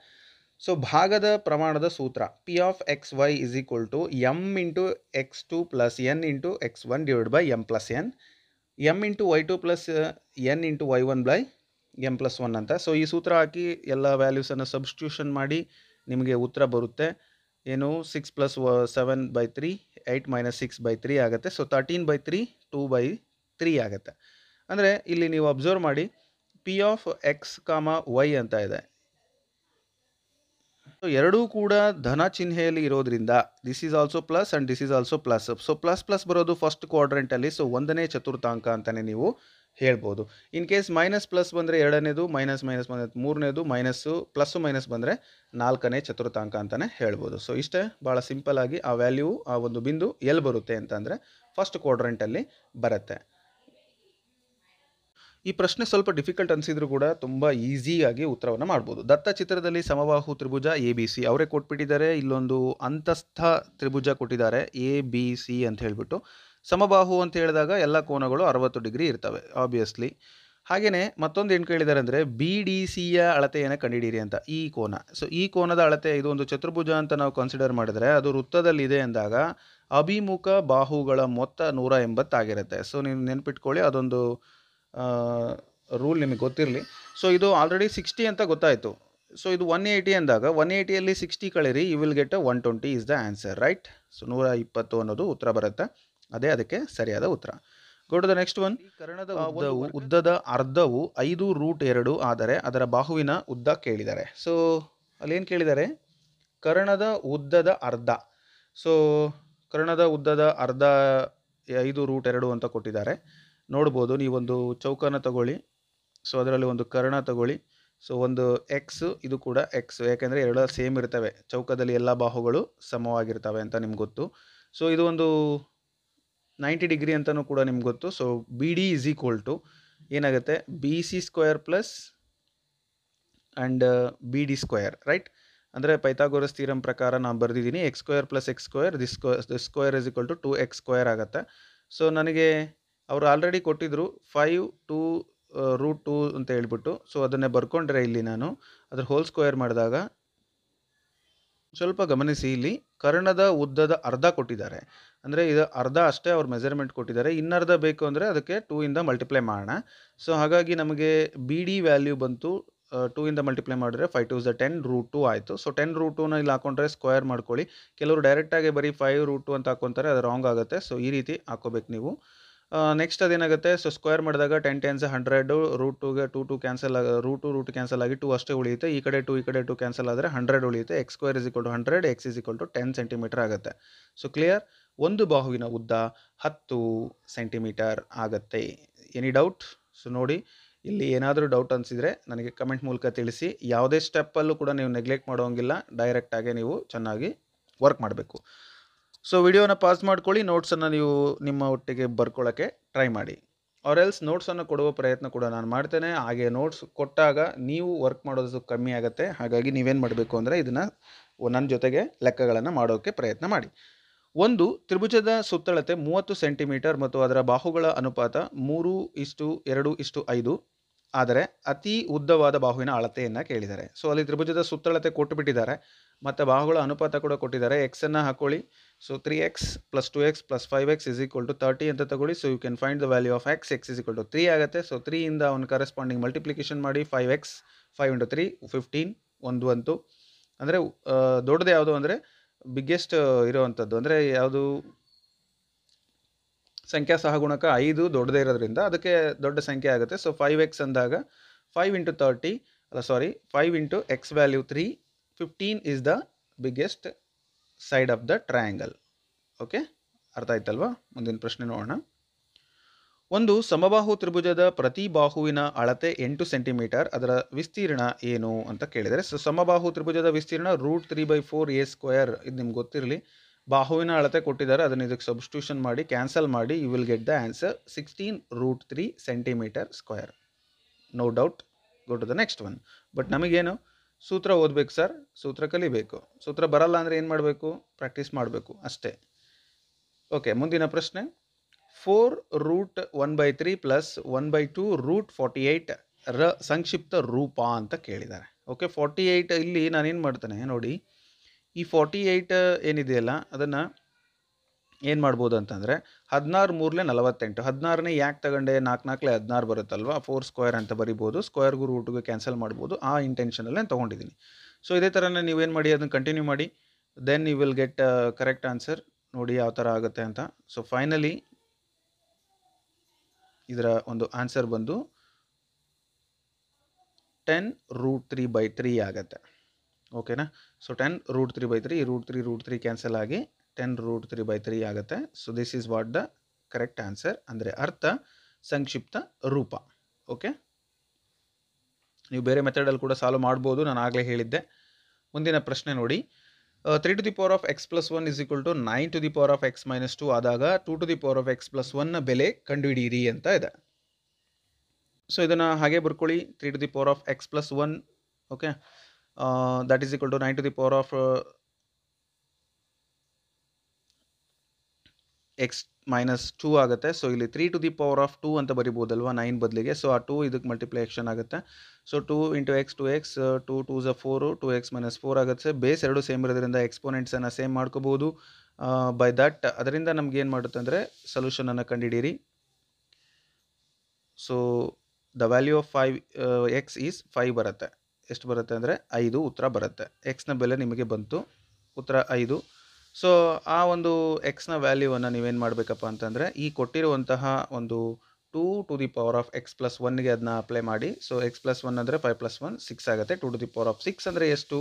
ಸೊ ಭಾಗದ ಪ್ರಮಾಣದ ಸೂತ್ರ P of X Y is equal to M into X two plus N into X one divide by M plus N M into Y two plus N into Y one by M plus one ಅಂತ so ಈ ಸೂತ್ರ ಹಾಕಿ ಎಲ್ಲ ವ್ಯಾಲ್ಯೂಸನ್ನು substitution ಮಾಡಿ ನಿಮಗೆ ಉತ್ತರ ಬರುತ್ತೆ ಏನು six plus seven by three eight minus six by three ಆಗುತ್ತೆ so thirteen by three two by three ಆಗುತ್ತೆ ಅಂದರೆ ಇಲ್ಲಿ ನೀವು ಅಬ್ಸರ್ವ್ ಮಾಡಿ P of X comma Y ಅಂತ ಇದೆ ಸೊ ಎರಡೂ ಕೂಡ ಧನ ಚಿಹ್ನೆಯಲ್ಲಿ ಇರೋದ್ರಿಂದ this is also plus and this is also plus so plus plus ಬರೋದು ಫಸ್ಟ್ ಕ್ವಾಡ್ರೆಂಟಲ್ಲಿ ಸೊ ಒಂದನೇ ಚತುರ್ಥಾಂಕ ಅಂತಲೇ ನೀವು ಹೇಳ್ಬೋದು ಇನ್ ಕೇಸ್ ಮೈನಸ್ ಪ್ಲಸ್ ಬಂದರೆ ಎರಡನೇದು ಮೈನಸ್ ಮೈನಸ್ ಬಂದರೆ ಮೂರನೇದು ಮೈನಸ್ಸು ಪ್ಲಸ್ಸು ಮೈನಸ್ ಬಂದರೆ ನಾಲ್ಕನೇ ಚತುರ್ಥಾಂಕ ಅಂತಲೇ ಹೇಳ್ಬೋದು ಸೊ ಇಷ್ಟೇ ಭಾಳ ಸಿಂಪಲ್ಲಾಗಿ ಆ ವ್ಯಾಲ್ಯೂ ಆ ಒಂದು ಬಿಂದು ಎಲ್ಲಿ ಬರುತ್ತೆ ಅಂತಂದರೆ ಫಸ್ಟ್ ಕ್ವಾಡ್ರೆಂಟಲ್ಲಿ ಬರುತ್ತೆ ಈ ಪ್ರಶ್ನೆ ಸ್ವಲ್ಪ ಡಿಫಿಕಲ್ಟ್ ಅನಿಸಿದ್ರು ಕೂಡ ತುಂಬ ಈಸಿಯಾಗಿ ಉತ್ತರವನ್ನು ಮಾಡ್ಬೋದು ದತ್ತ ಚಿತ್ರದಲ್ಲಿ ಸಮಬಾಹು ತ್ರಿಭುಜ ಎ ಬಿ ಸಿ ಅವರೇ ಕೊಟ್ಬಿಟ್ಟಿದ್ದಾರೆ ಇಲ್ಲೊಂದು ಅಂತಸ್ಥ ತ್ರಿಭುಜ ಕೊಟ್ಟಿದ್ದಾರೆ ಎ ಬಿ ಸಿ ಅಂತ ಹೇಳಿಬಿಟ್ಟು ಸಮಬಾಹು ಅಂತ ಹೇಳಿದಾಗ ಎಲ್ಲ ಕೋನಗಳು ಅರವತ್ತು ಡಿಗ್ರಿ ಇರ್ತವೆ ಆಬ್ವಿಯಸ್ಲಿ ಹಾಗೆಯೇ ಮತ್ತೊಂದು ಏನು ಕೇಳಿದ್ದಾರೆ ಅಂದರೆ ಬಿ ಡಿ ಸಿಯ ಅಳತೆಯನ್ನು ಕಂಡುಹಿಡಿಯಿರಿ ಅಂತ ಈ ಕೋನ ಸೊ ಈ ಕೋನದ ಅಳತೆ ಇದು ಒಂದು ಚತುರ್ಭುಜ ಅಂತ ನಾವು ಕನ್ಸಿಡರ್ ಮಾಡಿದರೆ ಅದು ವೃತ್ತದಲ್ಲಿದೆ ಅಂದಾಗ ಅಭಿಮುಖ ಬಾಹುಗಳ ಮೊತ್ತ ನೂರ ಎಂಬತ್ತಾಗಿರುತ್ತೆ ಸೊ ನೀವು ನೆನ್ಪಿಟ್ಕೊಳ್ಳಿ ಅದೊಂದು ರೂಲ್ ನಿಮಗೆ ಗೊತ್ತಿರಲಿ ಸೊ ಇದು ಆಲ್ರೆಡಿ ಸಿಕ್ಸ್ಟಿ ಅಂತ ಗೊತ್ತಾಯಿತು ಸೊ ಇದು ಒನ್ ಏಯ್ಟಿ ಅಂದಾಗ ಒನ್ ಏಯ್ಟಿಯಲ್ಲಿ ಸಿಕ್ಸ್ಟಿ ಕಳೀರಿ you will get one twenty is the answer right so ನೂರ ಇಪ್ಪತ್ತು ಅನ್ನೋದು ಉತ್ತರ ಬರುತ್ತೆ ಅದೇ ಅದಕ್ಕೆ ಸರಿಯಾದ ಉತ್ತರ ಗೋ ದ ನೆಕ್ಸ್ಟ್ ಒನ್ ಕರ್ಣದ ಉದ್ದದ ಅರ್ಧವು ಐದು ರೂಟ್ ಎರಡು ಆದರೆ ಅದರ ಬಾಹುವಿನ ಉದ್ದ ಕೇಳಿದ್ದಾರೆ ಸೊ ಅಲ್ಲೇನು ಕೇಳಿದ್ದಾರೆ ಕರ್ಣದ ಉದ್ದದ ಅರ್ಧ ಸೊ ಕರ್ಣದ ಉದ್ದದ ಅರ್ಧ ಐದು ರೂಟ್ ಎರಡು ಅಂತ ಕೊಟ್ಟಿದ್ದಾರೆ ನೋಡ್ಬೋದು ನೀವೊಂದು ಚೌಕನ ತಗೊಳ್ಳಿ ಸೊ ಅದರಲ್ಲಿ ಒಂದು ಕರ್ಣ ತಗೊಳ್ಳಿ ಸೊ ಒಂದು ಎಕ್ಸ್ ಇದು ಕೂಡ ಎಕ್ಸ್ ಯಾಕೆಂದರೆ ಎರಡು ಸೇಮ್ ಇರ್ತವೆ ಚೌಕದಲ್ಲಿ ಎಲ್ಲ ಬಾಹುಗಳು ಸಮವಾಗಿರ್ತವೆ ಅಂತ ನಿಮ್ಗೆ ಗೊತ್ತು ಸೊ ಇದು ಒಂದು ನೈಂಟಿ ಡಿಗ್ರಿ ಅಂತಲೂ ಕೂಡ ನಿಮ್ಗೆ ಗೊತ್ತು so B D is equal to ಏನಾಗುತ್ತೆ B C square plus and B D square right ಅಂದರೆ ಪೈಥಾಗೋರಸ್ ತೀರಂ ಪ್ರಕಾರ ನಾನು ಬರೆದಿದ್ದೀನಿ X square plus X square this this square is equal to two X square ಆಗುತ್ತೆ so ನನಗೆ ಅವರು already ಕೊಟ್ಟಿದ್ದರು five two root two ಅಂತ ಹೇಳ್ಬಿಟ್ಟು ಸೊ ಅದನ್ನೇ ಬರ್ಕೊಂಡ್ರೆ ಇಲ್ಲಿ ನಾನು ಅದ್ರ ಹೋಲ್ ಸ್ಕ್ವೇರ್ ಮಾಡಿದಾಗ ಸ್ವಲ್ಪ ಗಮನಿಸಿ ಇಲ್ಲಿ ಕರ್ಣದ ಉದ್ದದ ಅರ್ಧ ಕೊಟ್ಟಿದ್ದಾರೆ ಅಂದರೆ ಇದು ಅರ್ಧ ಅಷ್ಟೇ ಅವ್ರು ಮೆಜರ್ಮೆಂಟ್ ಕೊಟ್ಟಿದ್ದಾರೆ ಇನ್ನರ್ಧ ಬೇಕು ಅಂದರೆ ಅದಕ್ಕೆ ಟೂ ಇಂದ ಮಲ್ಟಿಪ್ಲೈ ಮಾಡೋಣ ಸೊ ಹಾಗಾಗಿ ನಮಗೆ ಬಿ ಡಿ ವ್ಯಾಲ್ಯೂ ಬಂತು ಟೂ ಇಂದ ಮಲ್ಟಿಪ್ಲೈ ಮಾಡಿದ್ರೆ two is the ten root two ಆಯಿತು ಸೊ ಟೆನ್ ರೂಟ್ ಟೂನ ಇಲ್ಲಿ ಹಾಕೊಂಡ್ರೆ ಸ್ಕ್ವೇರ್ ಮಾಡ್ಕೊಳ್ಳಿ ಕೆಲವರು ಡೈರೆಕ್ಟಾಗಿ ಬರೀ ಫೈವ್ ರೂಟ್ ಟು ಅಂತ ಹಾಕೊತಾರೆ ಅದು ರಾಂಗ್ ಆಗುತ್ತೆ ಸೊ ಈ ರೀತಿ ಹಾಕೋಬೇಕು ನೀವು ನೆಕ್ಸ್ಟ್ ಅದೇನಾಗುತ್ತೆ ಸೊ ಸ್ಕ್ವೇರ್ ಮಾಡಿದಾಗ ಟೆನ್ ಟೆನ್ಸ್ ಹಂಡ್ರೆಡು ರೂಟ್ ಟೂಗೆ ಟೂ ಟು ಕ್ಯಾನ್ಸಲ್ ಆಗ ರೂಟ್ ಟು ರೂಟ್ ಕ್ಯಾನ್ಸಲ್ ಆಗಿ ಟೂ ಅಷ್ಟೇ ಉಳಿಯುತ್ತೆ ಈ ಕಡೆ ಟು ಈ ಕಡೆ ಟೂ ಕ್ಯಾನ್ಸಲ್ ಆದರೆ ಹಂಡ್ರೆಡ್ ಉಳಿಯುತ್ತೆ X square is equal to hundred X is equal to ten centimetre ಆಗುತ್ತೆ ಸೊ ಕ್ಲಿಯರ್ ಒಂದು ಬಾಹುವಿನ ಉದ್ದ ಹತ್ತು ಸೆಂಟಿಮೀಟರ್ ಆಗತ್ತೆ ಎನಿ ಡೌಟ್ ಸೊ ನೋಡಿ ಇಲ್ಲಿ ಏನಾದರೂ ಡೌಟ್ ಅನಿಸಿದರೆ ನನಗೆ ಕಮೆಂಟ್ ಮೂಲಕ ತಿಳಿಸಿ ಯಾವುದೇ ಸ್ಟೆಪ್ಪಲ್ಲೂ ಕೂಡ ನೀವು ನೆಗ್ಲೆಕ್ಟ್ ಮಾಡೋಂಗಿಲ್ಲ ಡೈರೆಕ್ಟಾಗೆ ನೀವು ಚೆನ್ನಾಗಿ ವರ್ಕ್ ಮಾಡಬೇಕು ಸೊ ವಿಡಿಯೋನ ಪಾಸ್ ಮಾಡ್ಕೊಳ್ಳಿ ನೋಟ್ಸನ್ನು ನೀವು ನಿಮ್ಮ ಒಟ್ಟಿಗೆ ಬರ್ಕೊಳ್ಳೋಕ್ಕೆ ಟ್ರೈ ಮಾಡಿ ಆರ್ ಎಲ್ಸ್ ನೋಟ್ಸನ್ನು ಕೊಡುವ ಪ್ರಯತ್ನ ಕೂಡ ನಾನು ಮಾಡ್ತೇನೆ ಹಾಗೆ ನೋಟ್ಸ್ ಕೊಟ್ಟಾಗ ನೀವು ವರ್ಕ್ ಮಾಡೋದು ಕಮ್ಮಿ ಆಗುತ್ತೆ ಹಾಗಾಗಿ ನೀವೇನು ಮಾಡಬೇಕು ಅಂದರೆ ಇದನ್ನು ನನ್ನ ಜೊತೆಗೆ ಲೆಕ್ಕಗಳನ್ನು ಮಾಡೋಕ್ಕೆ ಪ್ರಯತ್ನ ಮಾಡಿ ಒಂದು ತ್ರಿಭುಜದ ಸುತ್ತಳತೆ ಮೂವತ್ತು ಸೆಂಟಿಮೀಟರ್ ಮತ್ತು ಅದರ ಬಾಹುಗಳ ಅನುಪಾತ ಮೂರು ಇಷ್ಟು ಎರಡು ಇಷ್ಟು ಐದು ಆದರೆ ಅತಿ ಉದ್ದವಾದ ಬಾಹುವಿನ ಅಳತೆಯನ್ನು ಕೇಳಿದ್ದಾರೆ ಸೊ ಅಲ್ಲಿ ತ್ರಿಭುಜದ ಸುತ್ತಳತೆ ಕೊಟ್ಟು ಬಿಟ್ಟಿದ್ದಾರೆ ಮತ್ತು ಬಾಹುಗಳ ಅನುಪಾತ ಕೂಡ ಕೊಟ್ಟಿದ್ದಾರೆ ಎಕ್ಸನ್ನು ಹಾಕೊಳ್ಳಿ so three X plus two X plus five X is equal to thirty ಅಂತ ತಗೊಳ್ಳಿ so you can find the value of X X is equal to three ಆಗುತ್ತೆ ಸೊ ತ್ರೀ ಇಂದ ಅವ್ನು ಕರೆಸ್ಪಾಂಡಿಂಗ್ ಮಲ್ಟಿಪ್ಲಿಕೇಶನ್ ಮಾಡಿ five X five into three fifteen ಒಂದು ಅಂತೂ ಅಂದರೆ ದೊಡ್ಡದು ಯಾವುದು ಅಂದರೆ ಬಿಗ್ಗೆಸ್ಟ್ uh, ಇರೋವಂಥದ್ದು ಅಂದರೆ ಯಾವುದು ಸಂಖ್ಯಾ ಸಹಗುಣಕ ಐದು ದೊಡ್ಡದೇ ಇರೋದ್ರಿಂದ ಅದಕ್ಕೆ ದೊಡ್ಡ ಸಂಖ್ಯೆ ಆಗುತ್ತೆ ಸೊ ಫೈವ್ ಎಕ್ಸ್ ಅಂದಾಗ ಫೈವ್ ಇಂಟು ತರ್ಟಿ ಅಲ್ಲ sorry five into X value three fifteen is the biggest side of the triangle okay ಅರ್ಥ ಆಯ್ತಲ್ವಾ ಮುಂದಿನ ಪ್ರಶ್ನೆ ನೋಡೋಣ ಒಂದು ಸಮಬಾಹು ತ್ರಿಭುಜದ ಪ್ರತಿ ಬಾಹುವಿನ ಅಳತೆ ಎಂಟು ಸೆಂಟಿಮೀಟರ್ ಅದರ ವಿಸ್ತೀರ್ಣ ಏನು ಅಂತ ಕೇಳಿದರೆ ಸೊ ಸಮಬಾಹು ತ್ರಿಭುಜದ ವಿಸ್ತೀರ್ಣ root three by four A square ಇದು ನಿಮ್ಗೆ ಗೊತ್ತಿರಲಿ ಬಾಹುವಿನ ಅಳತೆ ಕೊಟ್ಟಿದ್ದಾರೆ ಅದನ್ನು ಇದಕ್ಕೆ ಸಬ್ಸ್ಟ್ಯೂಷನ್ ಮಾಡಿ ಕ್ಯಾನ್ಸಲ್ ಮಾಡಿ you will get the answer sixteen root three centimetre square no doubt go to the next one but ನಮಗೇನು ಸೂತ್ರ ಓದಬೇಕು ಸರ್ ಸೂತ್ರ ಕಲಿಬೇಕು ಸೂತ್ರ ಬರಲ್ಲ ಅಂದರೆ ಏನು ಮಾಡಬೇಕು ಪ್ರಾಕ್ಟೀಸ್ ಮಾಡಬೇಕು ಅಷ್ಟೇ ಓಕೆ ಮುಂದಿನ ಪ್ರಶ್ನೆ four root one by three plus one by two root forty eight ರ ಸಂಕ್ಷಿಪ್ತ ರೂಪ ಅಂತ ಕೇಳಿದ್ದಾರೆ ಓಕೆ ಫಾರ್ಟಿ ಏಯ್ಟ್ ಇಲ್ಲಿ ನಾನೇನು ಮಾಡ್ತೇನೆ ನೋಡಿ ಈ ಫಾರ್ಟಿ ಏಯ್ಟ್ ಏನಿದೆಯಲ್ಲ ಅದನ್ನು ಏನು ಮಾಡ್ಬೋದು ಅಂತಂದರೆ ಹದಿನಾರು ಮೂರಲೆ ನಲವತ್ತೆಂಟು ಹದಿನಾರನೇ ಯಾಕೆ ತಗೊಂಡೆ ನಾಲ್ಕು ನಾಲ್ಕಲೇ ಹದಿನಾರು ಬರುತ್ತಲ್ವ ಫೋರ್ ಸ್ಕ್ವೇರ್ ಅಂತ ಬರಿಬೋದು ಸ್ಕ್ವೇರ್ಗೂ ರೂಟ್ಗೆ ಕ್ಯಾನ್ಸಲ್ ಮಾಡ್ಬೋದು ಆ ಇಂಟೆನ್ಷನಲ್ಲೇ ನಾನು ತೊಗೊಂಡಿದ್ದೀನಿ ಸೊ ಇದೇ ಥರನೇ ನೀವೇನು ಮಾಡಿ ಅದನ್ನು ಕಂಟಿನ್ಯೂ ಮಾಡಿ then you will get correct answer ನೋಡಿ ಯಾವ ಥರ ಆಗುತ್ತೆ ಅಂತ ಸೊ ಫೈನಲಿ ಇದರ ಒಂದು ಆನ್ಸರ್ ಬಂದು ten root three by three ಆಗುತ್ತೆ ಓಕೆನಾ so ten root three by three root three root three cancel ಆಗಿ ten root three by three ಆಗುತ್ತೆ so this is what the correct answer ಅಂದರೆ ಅರ್ಥ ಸಂಕ್ಷಿಪ್ತ ರೂಪ ಓಕೆ ನೀವು ಬೇರೆ ಮೆಥಡಲ್ಲಿ ಕೂಡ ಸಾಲ್ವ್ ಮಾಡ್ಬೋದು ನಾನು ಆಗಲೇ ಹೇಳಿದ್ದೆ ಮುಂದಿನ ಪ್ರಶ್ನೆ ನೋಡಿ three to the power of X plus one is equal to nine to the power of X minus two ಆದಾಗ two to the power of X plus ಒನ್ನ ಬೆಲೆ ಕಂಡುಹಿಡಿಯಿರಿ ಅಂತ ಇದೆ ಸೊ ಇದನ್ನು ಹಾಗೆ ಬರ್ಕೊಳ್ಳಿ three to the power of X plus one okay that is equal to nine to the power of X minus two ಆಗುತ್ತೆ ಸೊ ಇಲ್ಲಿ three to the power of two ಅಂತ ಬರಿಬೋದಲ್ವಾ ನೈನ್ ಬದಲಿಗೆ ಸೊ ಆ two ಇದಕ್ಕೆ multiplication ಆಗುತ್ತೆ so two into X two X two two ಝ four two X minus four ಆಗುತ್ತೆ ಬೇಸ್ ಎರಡು ಸೇಮ್ ಇರೋದ್ರಿಂದ ಎಕ್ಸ್ಪೋನೆಂಟ್ಸನ್ನು ಸೇಮ್ ಮಾಡ್ಕೋಬೋದು ಬೈ ದಟ್ ಅದರಿಂದ ನಮ್ಗೆ ಏನು ಮಾಡುತ್ತೆ ಅಂದರೆ ಸೊಲ್ಯೂಷನನ್ನು ಕಂಡುಹಿಡೀರಿ so the value of five X is five ಬರುತ್ತೆ ಎಷ್ಟು ಬರುತ್ತೆ ಅಂದರೆ ಐದು ಉತ್ತರ ಬರುತ್ತೆ ಎಕ್ಸ್ನ ಬೆಲೆ ನಿಮಗೆ ಬಂತು ಉತ್ತರ ಐದು ಸೊ ಆ ಒಂದು ಎಕ್ಸ್ನ ವ್ಯಾಲ್ಯೂವನ್ನು ನೀವೇನು ಮಾಡಬೇಕಪ್ಪ ಅಂತಂದರೆ ಈ ಕೊಟ್ಟಿರುವಂತಹ ಒಂದು two to the power of X plus ಒನ್ಗೆ ಅದನ್ನ ಅಪ್ಲೈ ಮಾಡಿ ಸೊ ಎಕ್ಸ್ ಪ್ಲಸ್ ಒನ್ ಅಂದರೆ ಫೈವ್ ಪ್ಲಸ್ ಒನ್ ಸಿಕ್ಸ್ ಆಗುತ್ತೆ two to the power of six ಅಂದರೆ ಎಷ್ಟು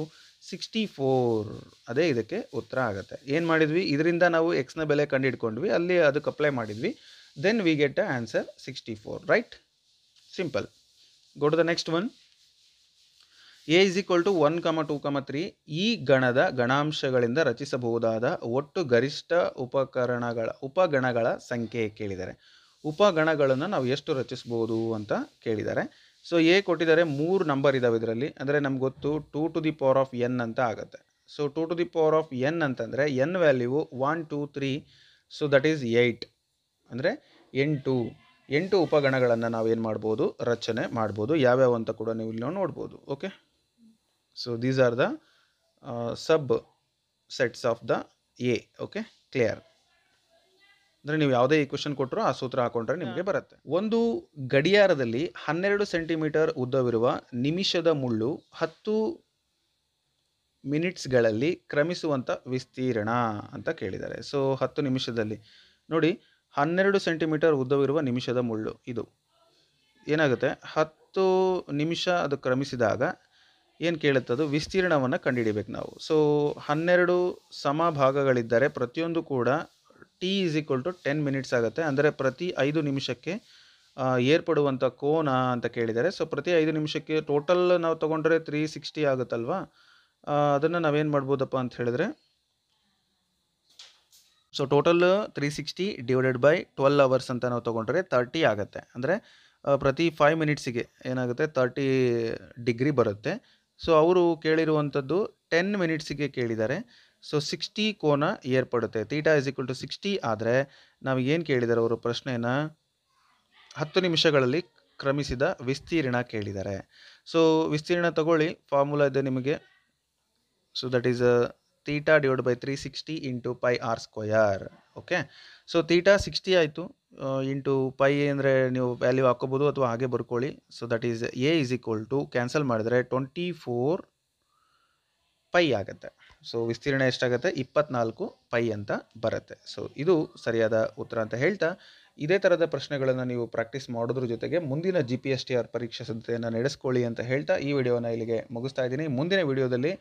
ಸಿಕ್ಸ್ಟಿ ಫೋರ್ ಅದೇ ಇದಕ್ಕೆ ಉತ್ತರ ಆಗುತ್ತೆ ಏನು ಮಾಡಿದ್ವಿ ಇದರಿಂದ ನಾವು ಎಕ್ಸ್ನ ಬೆಲೆ ಕಂಡು ಅಲ್ಲಿ ಅದಕ್ಕೆ ಅಪ್ಲೈ ಮಾಡಿದ್ವಿ then we get a answer sixty four right simple go to the next one A is equal to one comma two comma three ಈ ಗಣದ ಗಣಾಂಶಗಳಿಂದ ರಚಿಸಬಹುದಾದ ಒಟ್ಟು ಗರಿಷ್ಠ ಉಪಕರಣಗಳ ಉಪಗಣಗಳ ಸಂಖ್ಯೆ ಕೇಳಿದ್ದಾರೆ ಉಪಗಣಗಳನ್ನು ನಾವು ಎಷ್ಟು ರಚಿಸ್ಬೋದು ಅಂತ ಕೇಳಿದ್ದಾರೆ ಸೊ ಎ ಕೊಟ್ಟಿದ್ದಾರೆ ಮೂರು ನಂಬರ್ ಇದಾವೆ ಇದರಲ್ಲಿ ಅಂದರೆ ನಮ್ಗೆ ಗೊತ್ತು two to the power of N ಅಂತ ಆಗುತ್ತೆ so two to the power of N ಅಂತಂದರೆ N value one two three so that is eight ಅಂದರೆ ಎಂಟು ಎಂಟು ಉಪಗಣಗಳನ್ನು ನಾವು ಏನು ಮಾಡ್ಬೋದು ರಚನೆ ಮಾಡ್ಬೋದು ಯಾವ್ಯಾವ ಅಂತ ಕೂಡ ನೀವು ಇಲ್ಲಿ ನೋಡ್ಬೋದು okay So these are the uh, sets of the A. Okay, clear. ಅಂದರೆ ನೀವು ಯಾವುದೇ ಈಕ್ವೆಷನ್ ಕೊಟ್ಟರು ಆ ಸೂತ್ರ ಹಾಕೊಂಡ್ರೆ ನಿಮಗೆ ಬರುತ್ತೆ ಒಂದು ಗಡಿಯಾರದಲ್ಲಿ ಹನ್ನೆರಡು ಸೆಂಟಿಮೀಟರ್ ಉದ್ದವಿರುವ ನಿಮಿಷದ ಮುಳ್ಳು ಹತ್ತು ಮಿನಿಟ್ಸ್ಗಳಲ್ಲಿ ಕ್ರಮಿಸುವಂಥ ವಿಸ್ತೀರ್ಣ ಅಂತ ಕೇಳಿದ್ದಾರೆ ಸೊ ಹತ್ತು ನಿಮಿಷದಲ್ಲಿ ನೋಡಿ ಹನ್ನೆರಡು ಸೆಂಟಿಮೀಟರ್ ಉದ್ದವಿರುವ ನಿಮಿಷದ ಮುಳ್ಳು ಇದು ಏನಾಗುತ್ತೆ ಹತ್ತು ನಿಮಿಷ ಅದು ಕ್ರಮಿಸಿದಾಗ ಏನು ಕೇಳುತ್ತದೋ ವಿಸ್ತೀರ್ಣವನ್ನು ಕಂಡುಹಿಡಿಬೇಕು ನಾವು ಸೊ ಹನ್ನೆರಡು ಸಮ ಭಾಗಗಳಿದ್ದರೆ ಪ್ರತಿಯೊಂದು ಕೂಡ T is equal to ten minutes ಆಗುತ್ತೆ ಅಂದರೆ ಪ್ರತಿ ಐದು ನಿಮಿಷಕ್ಕೆ ಏರ್ಪಡುವಂಥ ಕೋನ ಅಂತ ಕೇಳಿದ್ದಾರೆ ಸೊ ಪ್ರತಿ ಐದು ನಿಮಿಷಕ್ಕೆ ಟೋಟಲ್ ನಾವು ತೊಗೊಂಡ್ರೆ ತ್ರೀ ಸಿಕ್ಸ್ಟಿ ಆಗುತ್ತಲ್ವಾ ಅದನ್ನು ನಾವೇನು ಮಾಡ್ಬೋದಪ್ಪ ಅಂತ ಹೇಳಿದ್ರೆ so total three sixty divided by twelve hours ಅಂತ ನಾವು ತೊಗೊಂಡ್ರೆ ತರ್ಟಿ ಆಗುತ್ತೆ ಅಂದರೆ ಪ್ರತಿ ಫೈವ್ ಮಿನಿಟ್ಸಿಗೆ ಏನಾಗುತ್ತೆ ತರ್ಟಿ ಡಿಗ್ರಿ ಬರುತ್ತೆ ಸೊ ಅವರು ಕೇಳಿರುವಂಥದ್ದು ಟೆನ್ ಮಿನಿಟ್ಸಿಗೆ ಕೇಳಿದ್ದಾರೆ ಸೊ ಸಿಕ್ಸ್ಟಿ ಕೋನ ಏರ್ಪಡುತ್ತೆ theta is equal to sixty ಆದರೆ ನಾವು ಏನು ಕೇಳಿದ್ದಾರೆ ಅವರು ಪ್ರಶ್ನೆಯನ್ನು ಹತ್ತು ನಿಮಿಷಗಳಲ್ಲಿ ಕ್ರಮಿಸಿದ ವಿಸ್ತೀರ್ಣ ಕೇಳಿದ್ದಾರೆ ಸೊ ವಿಸ್ತೀರ್ಣ ತಗೊಳ್ಳಿ ಫಾರ್ಮುಲಾ ಇದೆ ನಿಮಗೆ so that is theta divide by three sixty into pi R square okay so theta sixty ಆಯಿತು ಇಂಟು ಪೈ ಅಂದರೆ ನೀವು ವ್ಯಾಲ್ಯೂ ಹಾಕೋಬೋದು ಅಥವಾ ಹಾಗೆ ಬರ್ಕೊಳ್ಳಿ so that is A is equal to cancel ಮಾಡಿದರೆ ಟ್ವೆಂಟಿ ಫೋರ್ ಪೈ ಆಗುತ್ತೆ ಸೊ ವಿಸ್ತೀರ್ಣ ಎಷ್ಟಾಗುತ್ತೆ ಇಪ್ಪತ್ನಾಲ್ಕು ಪೈ ಅಂತ ಬರುತ್ತೆ ಸೊ ಇದು ಸರಿಯಾದ ಉತ್ತರ ಅಂತ ಹೇಳ್ತಾ ಇದೇ ಥರದ ಪ್ರಶ್ನೆಗಳನ್ನು ನೀವು ಪ್ರಾಕ್ಟೀಸ್ ಮಾಡೋದ್ರ ಜೊತೆಗೆ ಮುಂದಿನ G P S T R ಪರೀಕ್ಷಾ ಸಿದ್ಧತೆಯನ್ನು ನಡೆಸ್ಕೊಳ್ಳಿ ಅಂತ ಹೇಳ್ತಾ ಈ ವಿಡಿಯೋನ ಇಲ್ಲಿಗೆ ಮುಗಿಸ್ತಾ ಇದ್ದೀನಿ ಮುಂದಿನ ವಿಡಿಯೋದಲ್ಲಿ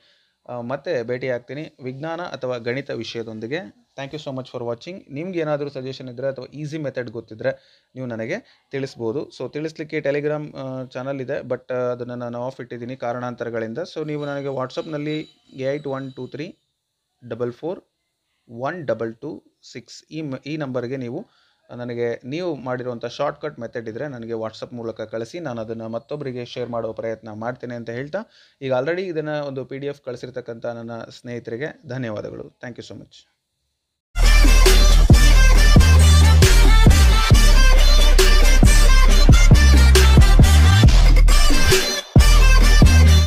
ಮತ್ತೆ ಭೇಟಿಯಾಗ್ತೀನಿ ವಿಜ್ಞಾನ ಅಥವಾ ಗಣಿತ ವಿಷಯದೊಂದಿಗೆ thank you so much for watching ನಿಮ್ಗೆ ಏನಾದರೂ ಸಜೆಷನ್ ಇದ್ದರೆ ಅಥವಾ ಈಸಿ ಮೆಥಡ್ ಗೊತ್ತಿದ್ದರೆ ನೀವು ನನಗೆ ತಿಳಿಸ್ಬೋದು ಸೊ ತಿಳಿಸ್ಲಿಕ್ಕೆ ಟೆಲಿಗ್ರಾಮ್ ಚಾನಲ್ ಇದೆ ಬಟ್ ಅದನ್ನು ನಾನು ಆಫ್ ಇಟ್ಟಿದ್ದೀನಿ ಕಾರಣಾಂತರಗಳಿಂದ ಸೊ ನೀವು ನನಗೆ ವಾಟ್ಸಪ್ನಲ್ಲಿ eight one two three double four one double two six ಈ ಮ ಈ ನಂಬರ್ಗೆ ನೀವು ನನಗೆ ನೀವು ಮಾಡಿರುವಂಥ ಶಾರ್ಟ್ಕಟ್ ಮೆಥಡ್ ಇದ್ದರೆ ನನಗೆ ವಾಟ್ಸಪ್ ಮೂಲಕ ಕಳಿಸಿ ನಾನು ಅದನ್ನು ಮತ್ತೊಬ್ಬರಿಗೆ ಶೇರ್ ಮಾಡುವ ಪ್ರಯತ್ನ ಮಾಡ್ತೇನೆ ಅಂತ ಹೇಳ್ತಾ ಈಗ ಆಲ್ರೆಡಿ ಇದನ್ನು ಒಂದು ಪಿ ಡಿ ಎಫ್ ಕಳಿಸಿರ್ತಕ್ಕಂಥ ನನ್ನ ಸ್ನೇಹಿತರಿಗೆ ಧನ್ಯವಾದಗಳು ಥ್ಯಾಂಕ್ ಯು ಸೊ ಮಚ್